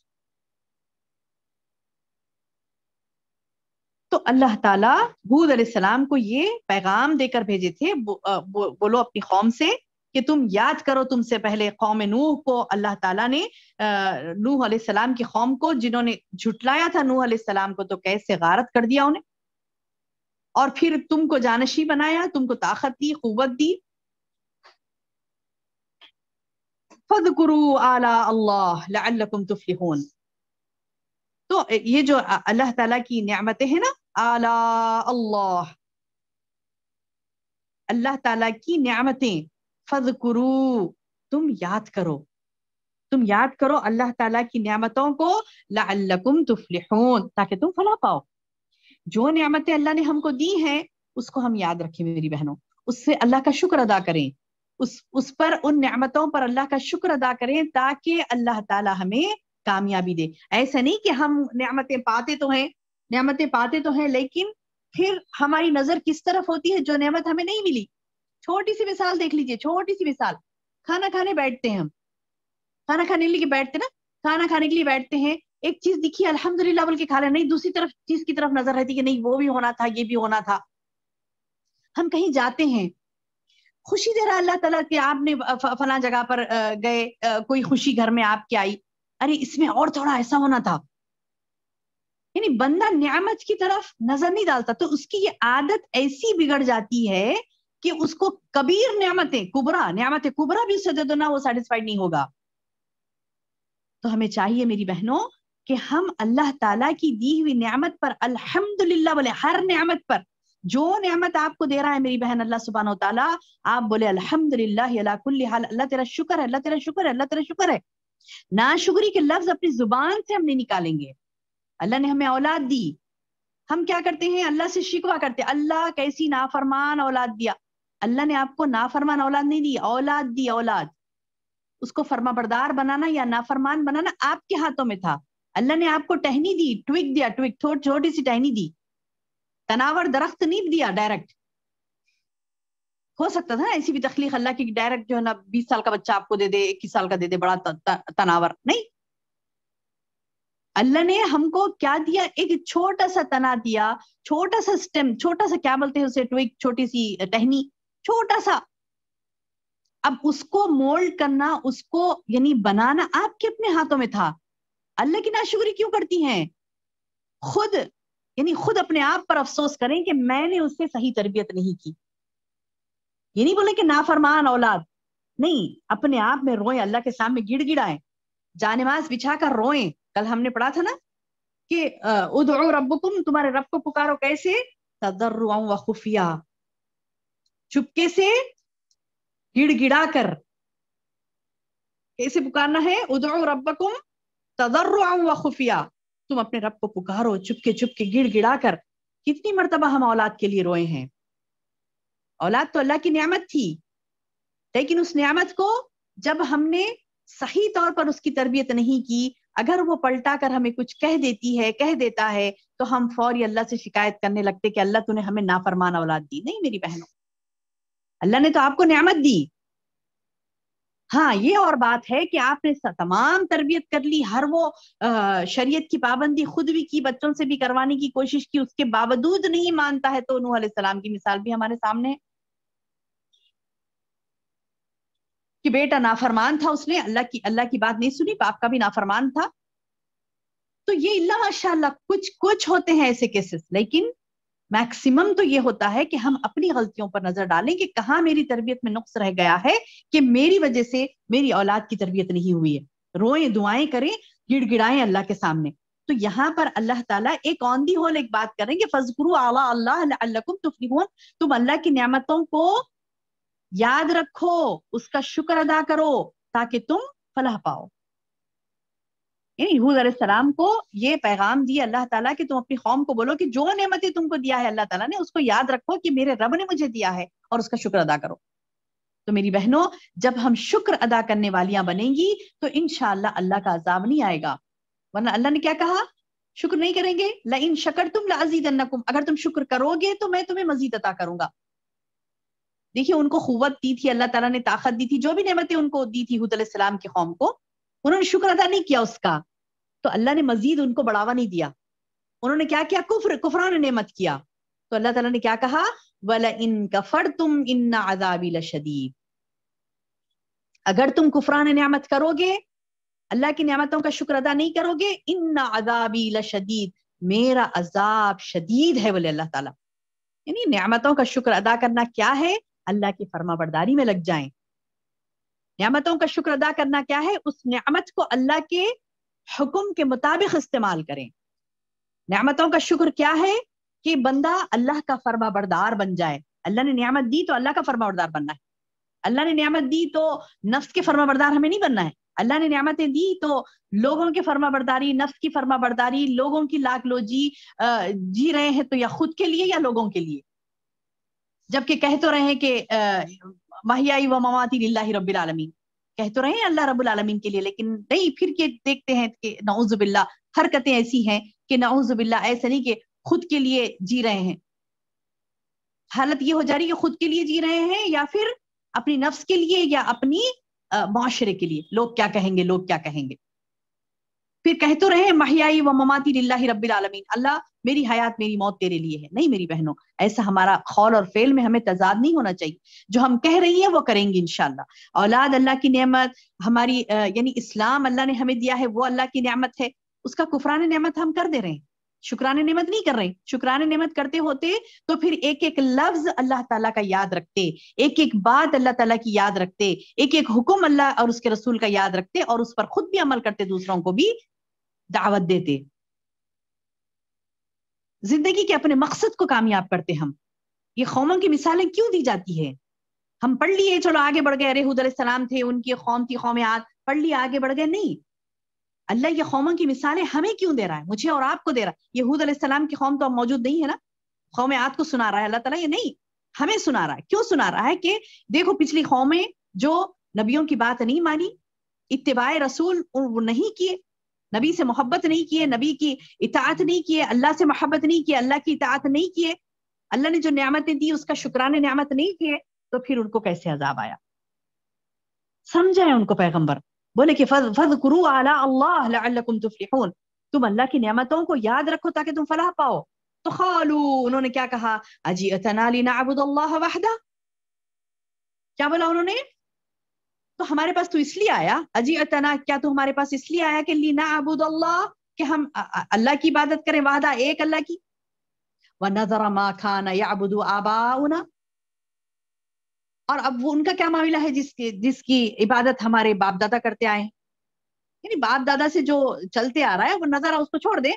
तो अल्लाह ताला हूद सलाम को ये पैगाम देकर भेजे थे बो, बो, बोलो अपनी कौम से कि तुम याद करो तुमसे पहले कौम नूह को अल्लाह ताला ने नूह सलाम की कौम को जिन्होंने झुटलाया था नूह सलाम को तो कैसे गारत कर दिया उन्हें और फिर तुमको जानशी बनाया तुमको ताकत दी कुत दी फद आला अल्लाह तुफ्लिहून तो ये जो अल्लाह ताला की नियामतें हैं ना आला अल्लाह अल्लाह ताला की नियामतें फज तुम याद करो तुम याद करो अल्लाह ताला की नियामतों को लाकुम तुफलिहून ताकि तुम फला पाओ जो नियामतें अल्लाह ने हमको दी हैं उसको हम याद रखें मेरी बहनों उससे अल्लाह का शुक्र अदा करें उस उस पर उन नियामतों पर अल्लाह का शुक्र अदा करें ताकि अल्लाह ताला हमें कामयाबी दे ऐसा नहीं कि हम नियामतें पाते तो हैं नियामतें पाते तो हैं लेकिन फिर हमारी नजर किस तरफ होती है जो नेमत हमें नहीं मिली छोटी सी मिसाल देख लीजिए छोटी सी मिसाल खाना खाने बैठते हैं हम खाना खाने के लिए बैठते ना खाना खाने के लिए बैठते हैं एक चीज दिखी अल्हम्दुलिल्लाह बोल के खा लेना नहीं दूसरी तरफ चीज की तरफ नजर रहती कि नहीं वो भी होना था ये भी होना था हम कहीं जाते हैं खुशी दे रहा अल्लाह तला कि आपने फला जगह पर गए कोई खुशी घर में आपके आई अरे इसमें और थोड़ा ऐसा होना था यानी बंदा न्यामत की तरफ नजर नहीं डालता तो उसकी ये आदत ऐसी बिगड़ जाती है कि उसको कबीर न्यामतें कुबरा न्यामतें कुबरा भी उससे दे दो ना वो सेटिस्फाइड नहीं होगा तो हमें चाहिए मेरी बहनों कि हम अल्लाह ताला की दी हुई न्यामत पर अल्हम्दुलिल्लाह बोले हर न्यामत पर जो न्यामत आपको दे रहा है मेरी बहन अल्लाह सुबहान तला आप बोले अल्हम्दुलिल्लाह अला हाल अल्लाह तेरा शुक्र है अल्लाह तेरा शुक्र है अल्लाह तेरा शुक्र है ना शुक्री के लफ्ज अपनी जुबान से हम नहीं निकालेंगे अल्लाह ने हमें औलाद दी हम क्या करते हैं अल्लाह से शिकवा करते अल्लाह कैसी नाफरमान औलाद दिया अल्लाह ने आपको नाफरमान औलाद नहीं दी औलाद दी औलाद उसको फरमा बरदार बनाना या नाफरमान बनाना आपके हाथों में था अल्लाह ने आपको टहनी दी ट्विक दिया ट्विक छोटी छोटी सी टहनी दी तनावर दरख्त नहीं दिया डायरेक्ट हो सकता था ना ऐसी भी तखलीक अल्लाह की डायरेक्ट जो है ना बीस साल का बच्चा आपको दे दे इक्कीस साल का दे दे बड़ा त, त, तनावर नहीं अल्लाह ने हमको क्या दिया एक छोटा सा तना दिया छोटा सा स्टेम छोटा सा क्या बोलते हैं उसे ट्विक छोटी सी टहनी छोटा सा अब उसको मोल्ड करना उसको यानी बनाना आपके अपने हाथों में था अल्लाह की नाशुक्री क्यों करती हैं खुद यानी खुद अपने आप पर अफसोस करें कि मैंने उससे सही तरबियत नहीं की ये नहीं बोले कि नाफरमान औलाद नहीं अपने आप में रोए अल्लाह के सामने गिड़ गिड़ाए जानेमाज बिछा कर रोए कल हमने पढ़ा था ना कि उदो तुम्हारे रब को पुकारो कैसे तदर्रुआ व खुफिया चुपके से गिड़गिड़ा कर कैसे पुकारना है उदो रब तदर्रुआं व खुफिया तुम अपने रब को पुकारो चुपके चुपके गिड़गिड़ा कर कितनी मरतबा हम औलाद के लिए रोए हैं औलाद तो अल्लाह की नियामत थी लेकिन उस नियामत को जब हमने सही तौर पर उसकी तरबियत नहीं की अगर वो पलटा कर हमें कुछ कह देती है कह देता है तो हम फौरी अल्लाह से शिकायत करने लगते कि अल्लाह तूने हमें नाफरमान औलाद दी नहीं मेरी बहनों अल्लाह ने तो आपको न्यामत दी हाँ ये और बात है कि आपने तमाम तरबियत कर ली हर वो शरीयत की पाबंदी खुद भी की बच्चों से भी करवाने की कोशिश की उसके बावजूद नहीं मानता है तो नूह सलाम की मिसाल भी हमारे सामने है कि बेटा नाफरमान था उसने अल्लाह की अल्लाह की बात नहीं सुनी बाप का भी नाफरमान था तो ये माशा कुछ कुछ होते हैं ऐसे केसेस लेकिन मैक्सिमम तो ये होता है कि हम अपनी गलतियों पर नजर डालें कि कहाँ मेरी तरबियत में नुक्स रह गया है कि मेरी वजह से मेरी औलाद की तरबियत नहीं हुई है रोएं दुआएं करें गिड़गिड़ाएं अल्लाह के सामने तो यहाँ पर अल्लाह ताला एक ऑन दी होल एक बात करेंगे फजगुरु आला अल्लाह अल्लाह तुम अल्लाह की नियमतों को याद रखो उसका शुक्र अदा करो ताकि तुम फलाह पाओ यानी सलाम को ये पैगाम दिए अल्लाह ताला कि तुम अपनी कौम को बोलो कि जो नेमतें तुमको दिया है अल्लाह ताला ने उसको याद रखो कि मेरे रब ने मुझे दिया है और उसका शुक्र अदा करो तो मेरी बहनों जब हम शुक्र अदा करने वालियां बनेंगी तो इन अल्लाह का अजाब नहीं आएगा वरना अल्लाह ने क्या कहा शुक्र नहीं करेंगे ला इन शकर तुम लाजीदन्नकुम अगर तुम शुक्र करोगे तो मैं तुम्हें मजीद अदा करूंगा देखिए उनको खुवत दी थी अल्लाह ताला ने ताकत दी थी जो भी नेमतें उनको दी थी हूत सलाम की कौम को उन्होंने शुक्र अदा नहीं किया उसका तो अल्लाह ने मजीद उनको बढ़ावा नहीं दिया उन्होंने क्या किया कुफर कुफरान ने मत किया तो अल्लाह तला ने क्या कहा वल इन कफर तुम इन्ना अजाबिल शदीद अगर तुम कुफरान नियामत करोगे अल्लाह की नियामतों का शुक्र अदा नहीं करोगे इन्ना अजाबिल शदीद मेरा अजाब शदीद है बोले अल्लाह तला यानी नियामतों का शुक्र अदा करना क्या है अल्लाह की फर्मा बरदारी में लग जाए नियामतों का शुक्र अदा करना क्या है उस नियामत को अल्लाह के हुक्म के मुताबिक इस्तेमाल करें नमतों का शुक्र क्या है कि बंदा अल्लाह का फर्मा बरदार बन जाए अल्लाह ने नियामत दी तो अल्लाह का फर्मा बरदार बनना है अल्लाह ने नियामत दी तो नफ्स के फर्मा बरदार हमें नहीं बनना है अल्लाह ने नियामतें दी तो लोगों के फर्मा बरदारी नफ्स की फर्मा बरदारी लोगों की लाख लोजी जी रहे हैं तो या खुद के लिए या लोगों के लिए जबकि कह तो रहे हैं कि माहियाई व ममाती लाही रबी आलमी कह तो रहे हैं अल्लाह रबुल आलमीन के लिए लेकिन नहीं फिर के देखते हैं कि नाउजुबिल्ला हरकतें ऐसी हैं कि नाउजुबिल्ला ऐसा नहीं कि खुद के लिए जी रहे हैं हालत ये हो जा रही है खुद के लिए जी रहे हैं या फिर अपनी नफ्स के लिए या अपनी माशरे के लिए लोग क्या कहेंगे लोग क्या कहेंगे फिर कह तो रहे महियाई व ममाती लिल्ला रबी आलमीन अल्लाह मेरी हयात मेरी मौत तेरे लिए है नहीं मेरी बहनों ऐसा हमारा खौल और फेल में हमें तजाद नहीं होना चाहिए जो हम कह रही है वो करेंगे इनशाला औलाद अल्लाह की नियमत हमारी यानी इस्लाम अल्लाह ने हमें दिया है वो अल्लाह की नियमत है उसका कुफरान नियमत हम कर दे रहे हैं शुक्राने नेमत नहीं कर रहे शुक्राना नेमत करते होते तो फिर एक एक लफ्ज अल्लाह ताला का याद रखते एक एक बात अल्लाह ताला की याद रखते एक एक हुक्म अल्लाह और उसके रसूल का याद रखते और उस पर खुद भी अमल करते दूसरों को भी दावत देते जिंदगी के अपने मकसद को कामयाब करते हम ये कौमों की मिसालें क्यों दी जाती है हम पढ़ लिए चलो आगे बढ़ गए अरे हद सलाम थे उनकी कौम थी कौम आद पढ़ लिए आगे बढ़ गए नहीं अल्लाह ये कौमों की मिसालें हमें क्यों दे रहा है मुझे और आपको दे रहा है यहूद अलैहिस्सलाम की कौम तो अब मौजूद नहीं है ना कौम आद को सुना रहा है अल्लाह ताला ये नहीं हमें सुना रहा है क्यों सुना रहा है कि देखो पिछली कौमें जो नबियों की बात नहीं मानी इतबाय रसूल वो नहीं किए नबी से मोहब्बत नहीं किए नबी की इतात नहीं किए अल्लाह से मोहब्बत नहीं किए अल्लाह की इतात नहीं किए अल्लाह ने जो न्यामतें दी उसका शुक्राना न्यामत नहीं किए तो फिर उनको कैसे अजाब आया समझाए उनको पैगंबर बोले कि फज करू आला अल्लाह लअल्लकुम तुफलिहून तुम अल्लाह की नियामतों को याद रखो ताकि तुम फलाह पाओ तो खालू उन्होंने क्या कहा अजी अतनाली नाबुदल्लाह वाहदा क्या बोला उन्होंने तो हमारे पास तू इसलिए आया अजी अतना क्या तू हमारे पास इसलिए आया कि ली लीना अबूदल्लाह कि हम अल्लाह की इबादत करें वादा एक अल्लाह की व नजरा मा खाना या अबुदू आबाउना और अब वो उनका क्या मामला है जिसकी जिसकी इबादत हमारे बाप दादा करते आए यानी बाप दादा से जो चलते आ रहा है वो नजारा उसको छोड़ दे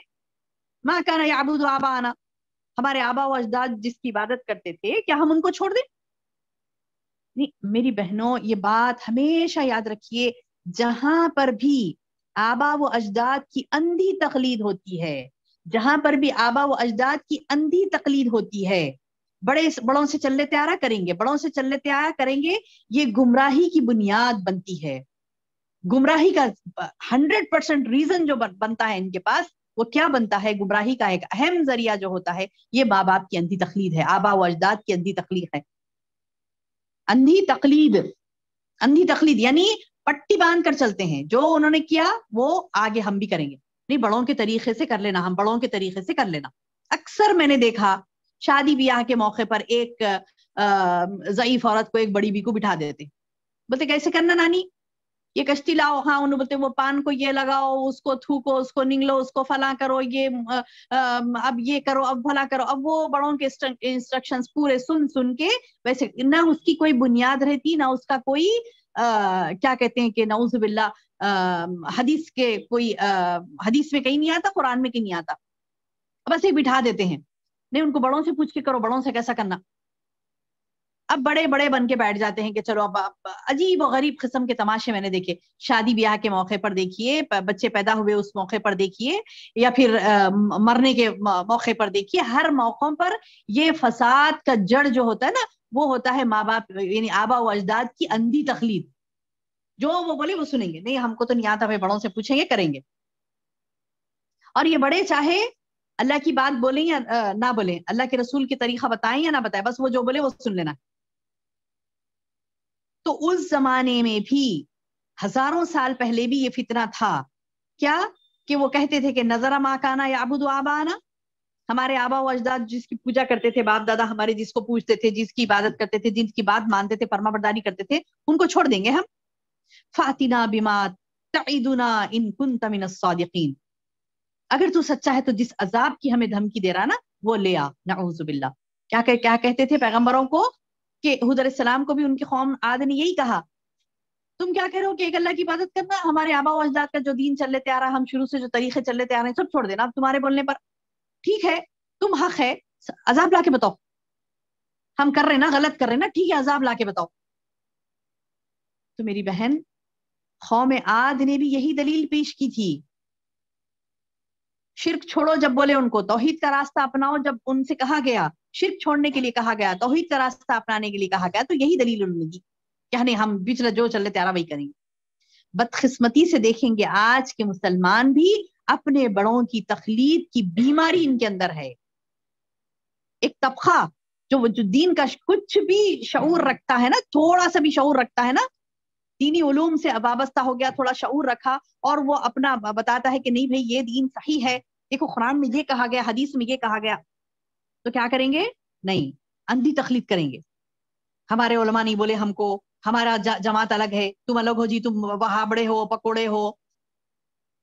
माँ कहना अबू आबा आना हमारे आबा व अजदाद जिसकी इबादत करते थे क्या हम उनको छोड़ दें नहीं मेरी बहनों ये बात हमेशा याद रखिए जहां पर भी आबा व अजदाद की अंधी तकलीद होती है जहां पर भी आबा व अजदाद की अंधी तकलीद होती है बड़े बड़ों से चलने त्यारा करेंगे बड़ों से चलने त्यारा करेंगे ये गुमराही की बुनियाद बनती है गुमराही का हंड्रेड परसेंट रीजन जो बनता है इनके पास वो क्या बनता है गुमराही का एक अहम जरिया जो होता है ये माँ बाप की अंधी तकलीद है आबा व अजदाद की अंधी तकलीद है अंधी तकलीद अंधी तकलीद यानी पट्टी बांध कर चलते हैं जो उन्होंने किया वो आगे हम भी करेंगे नहीं बड़ों के तरीके से कर लेना हम बड़ों के तरीके से कर लेना अक्सर मैंने देखा शादी ब्याह के मौके पर एक जयीफ औरत को एक बड़ी बी को बिठा देते बोलते कैसे करना नानी ये कश्ती लाओ हाँ उन्हें बोलते वो पान को ये लगाओ उसको थूको उसको निंगलो उसको फला करो ये आ, अब ये करो अब फला करो अब वो बड़ों के इंस्ट्रक्शंस पूरे सुन सुन के वैसे ना उसकी कोई बुनियाद रहती ना उसका कोई आ, क्या कहते हैं कि नऊज बिल्ला हदीस के कोई आ, हदीस में कहीं नहीं आता कुरान में कहीं नहीं आता बस ये बिठा देते हैं नहीं उनको बड़ों से पूछ के करो बड़ों से कैसा करना अब बड़े बड़े बन के बैठ जाते हैं कि चलो अब, अजीब और गरीब किस्म के तमाशे मैंने देखे शादी ब्याह के मौके पर देखिए बच्चे पैदा हुए उस मौके पर देखिए या फिर आ, मरने के मौके पर देखिए हर मौकों पर ये फसाद का जड़ जो होता है ना वो होता है माँ बाप यानी आबा व अजदाद की अंधी तकलीद जो वो बोले वो सुनेंगे नहीं हमको तो नहीं आता भाई बड़ों से पूछेंगे करेंगे और ये बड़े चाहे अल्लाह की बात बोलें या ना बोलें अल्लाह के रसूल के तरीका बताएं या ना बताएं बस वो जो बोले वो सुन लेना तो उस जमाने में भी हजारों साल पहले भी ये फितना था क्या कि वो कहते थे कि नजरा माँ काना या अबुद आबाना हमारे आबा अजदाद जिसकी पूजा करते थे बाप दादा हमारे जिसको पूछते थे जिसकी इबादत करते थे जिनकी बात मानते थे परमाबरदारी करते थे उनको छोड़ देंगे हम फातिना बिमात तईदुना इन कुन तमिन अगर तू सच्चा है तो जिस अजाब की हमें धमकी दे रहा ना वो ले आ नाउजुबिल्ला क्या कह, क्या कहते थे पैगम्बरों को कि सलाम को भी उनकी कौम आद ने यही कहा तुम क्या कह रहे हो कि एक अल्लाह की इबादत करना हमारे आबा अजदाद का जो दीन चल लेते आ रहा हम शुरू से जो तरीके चल लेते आ रहे हैं सब छोड़ देना अब तुम्हारे बोलने पर ठीक है तुम हक है अजाब ला के बताओ हम कर रहे ना गलत कर रहे ना ठीक है अजाब ला के बताओ तो मेरी बहन कौम आद ने भी यही दलील पेश की थी शिरक छोड़ो जब बोले उनको तोहहीद का रास्ता अपनाओ जब उनसे कहा गया शिरक छोड़ने के लिए कहा गया तोहहीद का रास्ता अपनाने के लिए कहा गया तो यही दलील उन्होंने दी यानी हम बीच जो चल रहे त्यारा वही करेंगे बदकिस्मती से देखेंगे आज के मुसलमान भी अपने बड़ों की तकलीफ की बीमारी इनके अंदर है एक तबका जो जो दीन का कुछ भी शऊर रखता है ना थोड़ा सा भी शऊर रखता है ना दीनी उलूम से वाबस्ता हो गया थोड़ा शऊर रखा और वो अपना बताता है कि नहीं भाई ये दीन सही है देखो कुरान में ये कहा गया हदीस में ये कहा गया तो क्या करेंगे नहीं अंधी तखलीद करेंगे हमारे उलमा नहीं बोले हमको हमारा जमात अलग है तुम अलग हो जी तुम वहाबड़े हो पकोड़े हो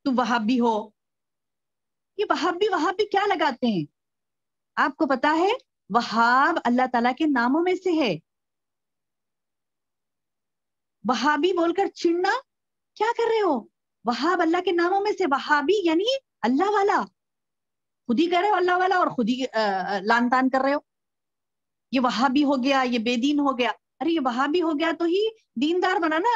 तुम वहाबी हो ये वहाबी वहाबी क्या लगाते हैं आपको पता है वहाब अल्लाह ताला के नामों में से है वहाबी बोलकर चिड़ना क्या कर रहे हो वहाब अल्लाह के नामों में से वहाबी यानी अल्लाह वाला खुद ही कह रहे हो अल्लाह वाला और खुद ही लान तान कर रहे हो ये वहाबी हो गया ये बेदीन हो गया अरे ये वहाबी हो गया तो ही दीनदार बना ना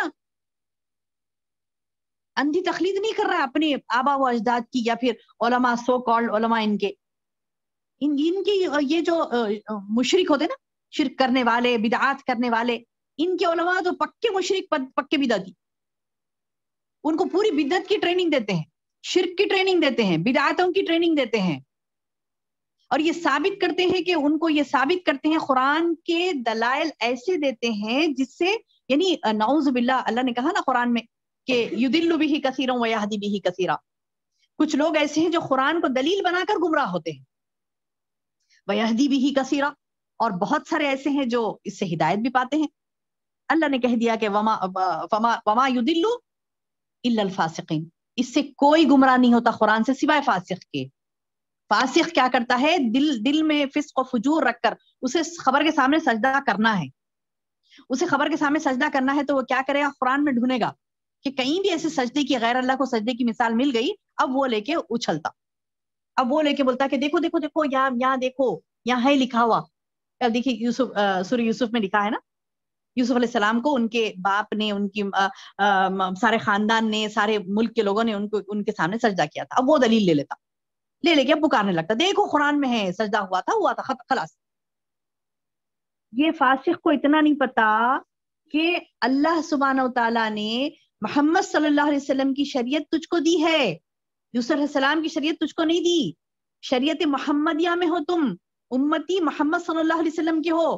अंधी तखलीद नहीं कर रहा है अपने आबा व अजदाद की या फिर ओलमा सो कॉल्ड ओलमा इनके इन इनकी ये जो मुशरक होते ना शिरक करने वाले बिदात करने वाले इनके अलावा तो पक्के मुशरक पक्के बिदाती उनको पूरी बिदत की ट्रेनिंग देते हैं शिरक की ट्रेनिंग देते हैं बिदातों की ट्रेनिंग देते हैं और ये साबित करते हैं कि उनको ये साबित करते हैं कुरान के दलाइल ऐसे देते हैं जिससे यानी नाउज बिल्ला अल्लाह ने कहा ना कुरान में कि युदिल्लु भी कसीरों वहदी भी ही कसीरा कुछ लोग ऐसे हैं जो कुरान को दलील बनाकर गुमराह होते हैं वहदी भी ही कसीरा और बहुत सारे ऐसे हैं जो इससे हिदायत भी पाते हैं अल्लाह ने कह दिया कि वमा वमा वमा युदिल्लू इससे कोई गुमराह नहीं होता कुरान से सिवाय फासिक के फासिक क्या करता है दिल दिल में फिस्क और फजूर रखकर उसे खबर के सामने सजदा करना है उसे खबर के सामने सजदा करना है तो वो क्या करेगा कुरान में ढूंढेगा कि कहीं भी ऐसे सजदे की गैर अल्लाह को सजदे की मिसाल मिल गई अब वो लेके उछलता अब वो लेके बोलता कि देखो देखो देखो यहाँ यहाँ देखो यहाँ है लिखा हुआ देखिए यूसुफ सूर्य यूसुफ में लिखा है ना यूसुफ सलाम को उनके बाप ने उनकी आ, आ, सारे खानदान ने सारे मुल्क के लोगों ने उनको उनके सामने सजदा किया था अब वो दलील ले लेता ले लेके पुकारने लगता देखो कुरान में है सजदा हुआ था हुआ था खलास ये फासिक को इतना नहीं पता कि अल्लाह सुबहान ने मोहम्मद सल्लल्लाहु अलैहि वसल्लम की शरीयत तुझको दी है यूसुफ सलाम की शरीयत तुझको नहीं दी शरीयत मोहम्मदिया में हो तुम उम्मती मोहम्मद सल्लल्लाहु अलैहि वसल्लम के हो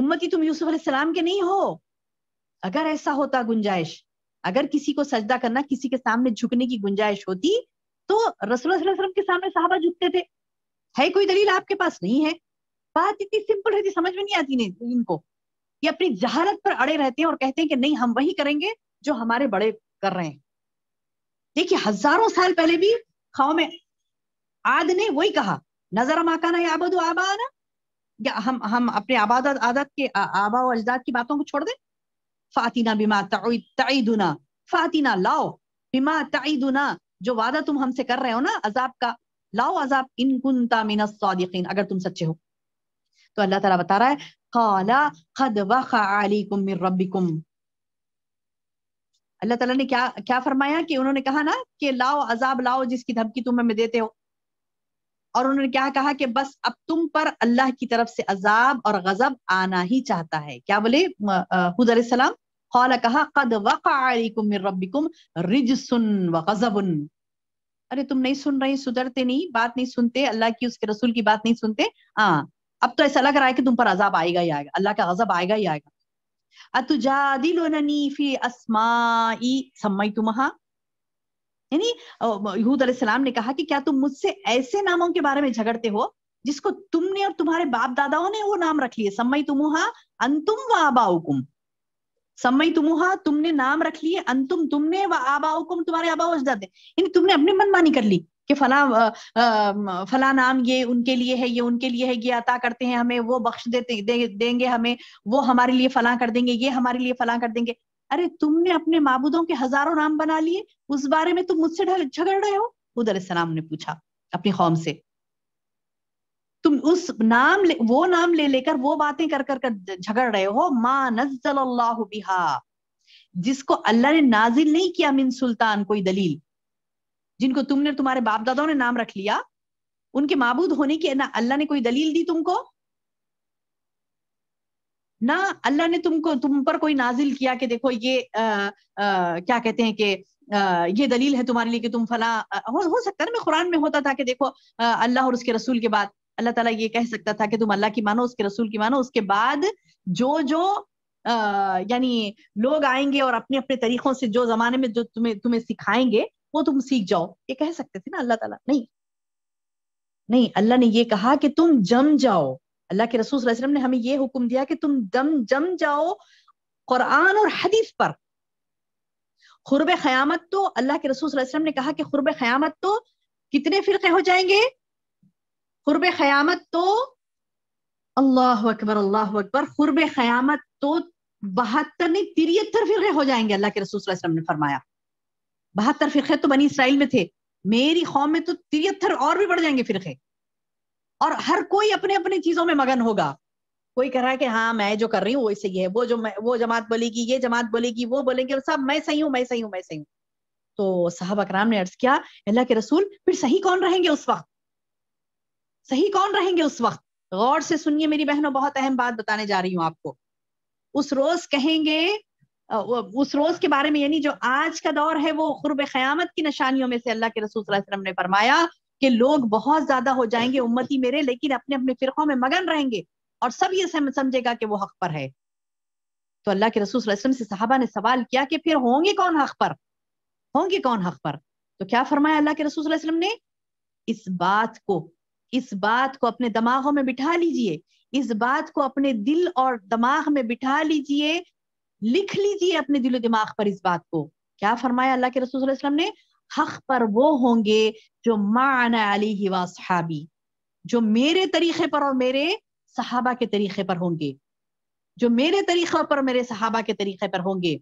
उम्मती तुम यूसुफ सलाम के नहीं हो अगर ऐसा होता गुंजाइश अगर किसी को सजदा करना किसी के सामने झुकने की गुंजाइश होती तो रसूल के सामने साहबा झुकते थे है कोई दलील आपके पास नहीं है बात इतनी सिंपल रहती समझ में नहीं आती नहीं इनको ये अपनी जहालत पर अड़े रहते हैं और कहते हैं कि नहीं हम वही करेंगे जो हमारे बड़े कर रहे हैं देखिए हजारों साल पहले भी खाओ में आद ने वही कहा नजर माकाना आबदू आबाना या हम हम अपने आबाद आदत के आबा और अजदाद की बातों को छोड़ दें फातिना बिमा तईदुना फातिना लाओ बिमा दुना जो वादा तुम हमसे कर रहे हो ना अजाब का लाओ अजाब इन कुंता मिन अगर तुम सच्चे हो तो अल्लाह ताला बता रहा है काला खद वलीकुम रब्बिकुम अल्लाह ताला ने क्या क्या फरमाया कि उन्होंने कहा ना कि लाओ अजाब लाओ जिसकी धमकी तुम हमें देते हो और उन्होंने क्या कहा कि बस अब तुम पर अल्लाह की तरफ से अजाब और गजब आना ही चाहता है क्या बोले हुद सलाम कहा कद वकुम रबिकुम रिजसुन व अरे तुम नहीं सुन रहे सुधरते नहीं बात नहीं सुनते अल्लाह की उसके रसूल की बात नहीं सुनते हाँ अब तो ऐसा लग रहा है कि तुम पर अजाब आएगा ही आएगा अल्लाह का गजब आएगा ही आएगा अतुजादिलोननी फी अस्माई समय तुम्हारा यानी यूद अलैहिस्सलाम ने कहा कि क्या तुम मुझसे ऐसे नामों के बारे में झगड़ते हो जिसको तुमने और तुम्हारे बाप दादाओं ने वो नाम रख लिए सम्मई तुमुहा अंतुम व आबाउकुम सम्मई तुमुहा तुमने नाम रख लिए अंतुम तुमने व आबाउकुम तुम्हारे आबा अजदादे यानी तुमने अपनी मनमानी कर ली कि फला फला नाम ये उनके लिए है ये उनके लिए है ये अता करते हैं हमें वो बख्श देते दे, देंगे हमें वो हमारे लिए फला कर देंगे ये हमारे लिए फला कर देंगे अरे तुमने अपने माबूदों के हजारों नाम बना लिए उस बारे में तुम मुझसे झगड़ रहे हो उधर सलाम ने पूछा अपनी कौम से तुम उस नाम ले, वो नाम ले लेकर वो बातें कर कर कर झगड़ रहे हो मा बिहा जिसको अल्लाह ने नाजिल नहीं किया मिन सुल्तान कोई दलील जिनको तुमने तुम्हारे बाप दादाओं ने नाम रख लिया उनके माबूद होने की ना अल्लाह ने कोई दलील दी तुमको ना अल्लाह ने तुमको तुम पर कोई नाजिल किया कि देखो ये आ, आ, क्या कहते हैं कि आ, ये दलील है तुम्हारे लिए कि तुम फला हो, हो सकता है ना मैं कुरान में होता था कि देखो अल्लाह और उसके रसूल के बाद अल्लाह ताला ये कह सकता था कि तुम अल्लाह की मानो उसके रसूल की मानो उसके बाद जो जो यानी लोग आएंगे और अपने अपने तरीकों से जो जमाने में जो तुम्हें तुम्हें सिखाएंगे वो तुम सीख जाओ ये कह सकते थे ना अल्लाह ताला नहीं नहीं अल्लाह ने ये कहा कि तुम जम जाओ अल्लाह के रसूल वसल्लम ने हमें ये हुक्म दिया कि तुम दम जम जाओ कुरान और हदीस पर खुरब खयामत तो अल्लाह के रसूल वसल्लम ने कहा कि खुरब खयामत तो कितने फिरके हो जाएंगे खुरब खयामत तो अल्लाह अकबर अल्लाह अकबर खुरब खयामत तो बहत्तर नहीं तिरहत्तर फिरके हो जाएंगे अल्लाह के रसूल वसल्लम ने फरमाया बहत्तर फिरके तो बनी इसराइल में थे मेरी कौम में तो तिरहत्तर और भी बढ़ जाएंगे फिरके और हर कोई अपने अपने चीजों में मगन होगा कोई कह रहा है कि हाँ मैं जो कर रही हूँ वो सही है वो जो वो जमात बोलेगी ये जमात बोलेगी वो बोलेंगे सब मैं सही हूँ मैं सही हूँ मैं सही हूँ तो साहब अकराम ने अर्ज किया अल्लाह के रसूल फिर सही कौन रहेंगे उस वक्त सही कौन रहेंगे उस वक्त गौर से सुनिए मेरी बहनों बहुत अहम बात बताने जा रही हूँ आपको उस रोज कहेंगे उस रोज के बारे में यानी जो आज का दौर है वो खुरब क्यामत की निशानियों में से अल्लाह के रसूल ने फरमाया कि लोग बहुत ज्यादा हो जाएंगे उम्मती मेरे लेकिन अपने अपने फिरकों में मगन रहेंगे और सब ये समझेगा कि वो हक पर है तो अल्लाह के रसूल वसलम से साहबा ने सवाल किया कि फिर होंगे कौन हक पर होंगे कौन हक पर तो क्या फरमाया अल्लाह के रसूल वसलम ने इस बात को इस बात को अपने दिमागों में बिठा लीजिए इस बात को अपने दिल और दिमाग में बिठा लीजिए लिख लीजिए अपने दिलो दिमाग पर इस बात को क्या फरमाया अल्लाह के रसूल ने हक पर वो होंगे जो माना अली वासहाबी जो मेरे तरीके पर और मेरे सहाबा के तरीके पर होंगे जो मेरे तरीके पर मेरे सहाबा के तरीके पर होंगे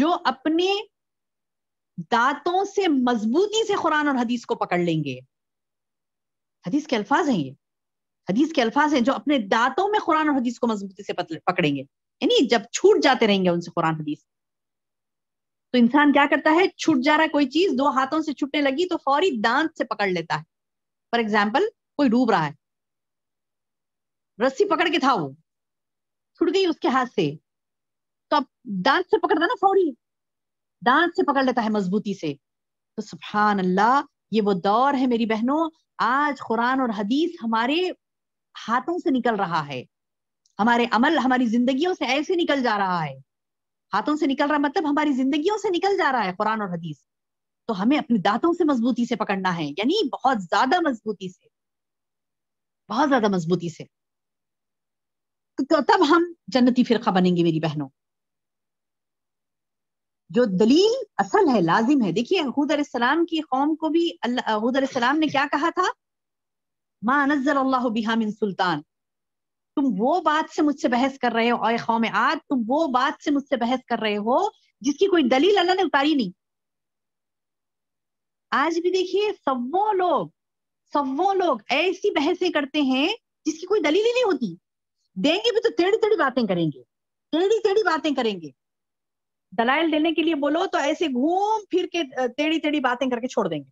जो अपने दांतों से मजबूती से कुरान और हदीस को पकड़ लेंगे हदीस के अल्फाज हैं ये हदीस के अल्फाज हैं जो अपने दांतों में कुरान और हदीस को मजबूती से पकड़ेंगे यानी जब छूट जाते रहेंगे उनसे कुरान हदीस तो इंसान क्या करता है छूट जा रहा है कोई चीज दो हाथों से छूटने लगी तो फौरी दांत से पकड़ लेता है फॉर एग्जाम्पल कोई डूब रहा है रस्सी पकड़ के था वो छूट गई उसके हाथ से तो अब दांत से पकड़ता ना फौरी दांत से पकड़ लेता है मजबूती से तो सुबहान अल्लाह ये वो दौर है मेरी बहनों आज कुरान और हदीस हमारे हाथों से निकल रहा है हमारे अमल हमारी जिंदगियों से ऐसे निकल जा रहा है हाथों से निकल रहा मतलब हमारी जिंदगियों से निकल जा रहा है कुरान और हदीस तो हमें अपने दांतों से मजबूती से पकड़ना है यानी बहुत ज्यादा मजबूती से बहुत ज्यादा मजबूती से तो, तो तब हम जन्नती फिरका बनेंगे मेरी बहनों जो दलील असल है लाजिम है देखिए हूद सलाम की कौम को भी अल्लाह हूद सलाम ने क्या कहा था मा नजर अल्लाह बिहामिन सुल्तान तुम वो बात से मुझसे बहस कर रहे हो और कौम आज तुम वो बात से मुझसे बहस कर रहे हो जिसकी कोई दलील अल्लाह ने उतारी नहीं आज भी देखिए सबों लोग सबों लोग ऐसी बहसें करते हैं जिसकी कोई दलील ही नहीं होती देंगे भी तो टेढ़ी टेढ़ी बातें करेंगे टेढ़ी टेढ़ी बातें करेंगे दलाइल देने के लिए बोलो तो ऐसे घूम फिर के टेढ़ी टेढ़ी बातें करके छोड़ देंगे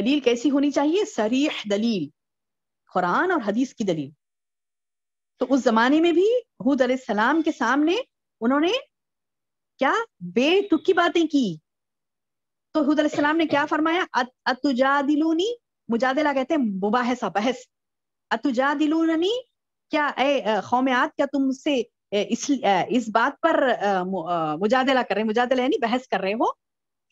दलील कैसी होनी चाहिए सरीह दलील कुरान और हदीस की दलील तो उस जमाने में भी हूद सलाम के सामने उन्होंने क्या बेतुकी बातें की तो हूद सलाम ने क्या फरमाया अतुजादिलूनी अतुजा मुजादिला कहते हैं मुबाहसा बहस अतुजादिलूनी क्या ए कौम क्या तुम मुझसे इस इस बात पर मुजादला कर रहे मुजादला यानी बहस कर रहे हो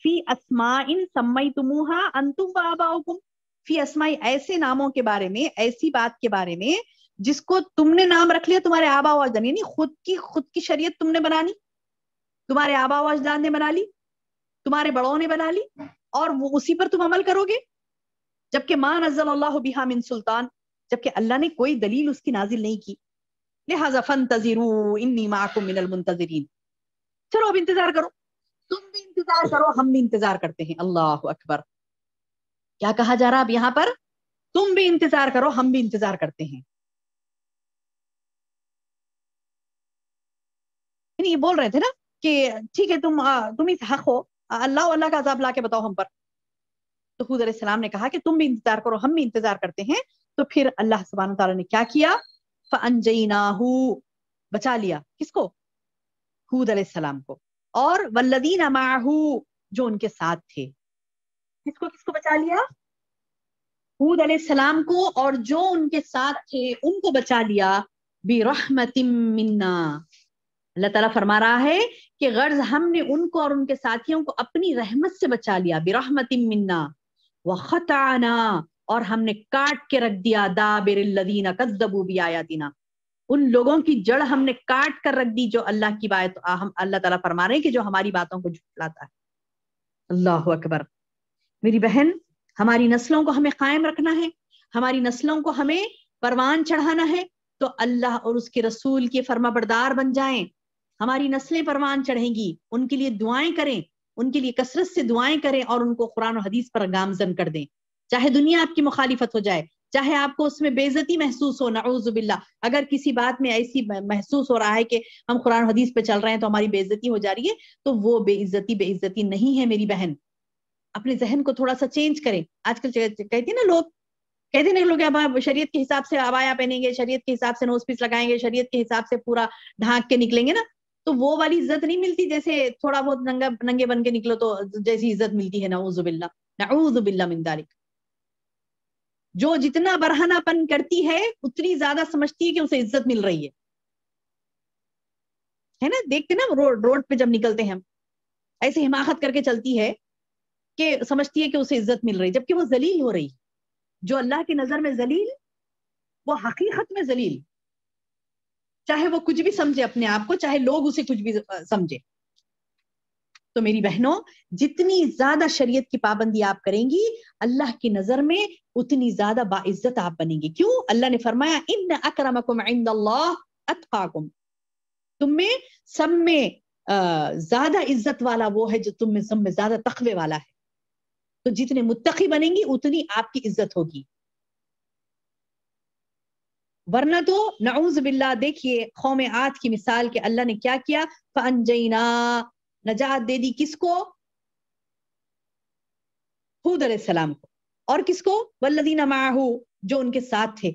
फी असमा इन सम्मई तुमुहा अंतुम बाबाओकुम फी असमाई ऐसे नामों के बारे में ऐसी बात के बारे में जिसको तुमने नाम रख लिया तुम्हारे आबा वजदान यानी खुद की खुद की शरीयत तुमने बनानी तुम्हारे आबा वजदान ने बना ली तुम्हारे बड़ों ने बना ली और वो उसी पर तुम अमल करोगे जबकि माँ नजल अल्लाह बिहा मिन सुल्तान जबकि अल्लाह ने कोई दलील उसकी नाजिल नहीं की लिहाजा फन तजीरू इन्नी को मिनल मुंतजरीन चलो अब इंतजार करो तुम भी इंतजार करो हम भी इंतजार करते हैं अल्लाह अकबर क्या कहा जा रहा है अब यहां पर तुम भी इंतजार करो हम भी इंतजार करते हैं ये बोल रहे थे ना कि ठीक है तुम तुम इस हक हो अल्लाह अल्लाह का अजाब ला के बताओ हम पर तो हुदर सलाम ने कहा कि तुम भी इंतजार करो हम भी इंतजार करते हैं तो फिर अल्लाह सुबहान तला ने क्या किया फनजईनाहू बचा लिया किसको हूद सलाम को और वल्लदीन माहू जो उनके साथ थे किसको किसको बचा लिया हूद सलाम को और जो उनके साथ थे उनको बचा लिया बेरहमतिम मिन्ना अल्लाह ताला फरमा रहा है कि गर्ज हमने उनको और उनके साथियों को अपनी रहमत से बचा लिया बेरहमतिम मिन्ना व खताना और हमने काट के रख दिया दाबेरदीना कदबू भी आया दीना उन लोगों की जड़ हमने काट कर रख दी जो अल्लाह की बात हम अल्लाह ताला फरमा रहे हैं कि जो हमारी बातों को झुठलाता है अल्लाह अकबर मेरी बहन हमारी नस्लों को हमें कायम रखना है हमारी नस्लों को हमें परवान चढ़ाना है तो अल्लाह और उसके रसूल के फर्मा बरदार बन जाए हमारी नस्लें परवान चढ़ेंगी उनके लिए दुआएं करें उनके लिए कसरत से दुआएं करें और उनको कुरान और हदीस पर गामजन कर दें चाहे दुनिया आपकी मुखालिफत हो जाए चाहे आपको उसमें बेजती महसूस हो नऊजुबिल्ला अगर किसी बात में ऐसी महसूस हो रहा है कि हम कुरान हदीस पे चल रहे हैं तो हमारी बेइज्जती हो जा रही है तो वो बेइज्जती बेइज्जती नहीं है मेरी बहन अपने जहन को थोड़ा सा चेंज करें आजकल कहते है ना लोग कहते ना लोग अब आप शरीयत के हिसाब से अबाया पहनेंगे शरीयत के हिसाब से नोज पीस लगाएंगे शरीयत के हिसाब से पूरा ढांक के निकलेंगे ना तो वो वाली इज्जत नहीं मिलती जैसे थोड़ा बहुत नंगा नंगे बन के निकलो तो जैसी इज्जत मिलती है नाउजुबिल्ला नाउजुबिल्ला मिंदारिक जो जितना बरहनापन करती है उतनी ज्यादा समझती है कि उसे इज्जत मिल रही है है ना देखते ना रोड रोड पे जब निकलते हैं हम ऐसे हिमाकत करके चलती है कि समझती है कि उसे इज्जत मिल रही जबकि वो जलील हो रही जो अल्लाह की नजर में जलील वो हकीकत में जलील चाहे वो कुछ भी समझे अपने आप को चाहे लोग उसे कुछ भी समझे तो मेरी बहनों जितनी ज्यादा शरीयत की पाबंदी आप करेंगी अल्लाह की नजर में उतनी ज्यादा बाइज्जत आप बनेंगी क्यों अल्लाह ने फरमाया इन अक्रमकुम अतकाकुम तुम में सब में ज्यादा इज्जत वाला वो है जो तुम में सब में ज्यादा तखबे वाला है तो जितने मुत्तकी बनेंगी उतनी आपकी इज्जत होगी वरना तो नऊज बिल्ला देखिए कौम आत की मिसाल के अल्लाह ने क्या किया फंजना नजात दे दी किसको हूद सलाम को और किसको वल्लदीना माहू जो उनके साथ थे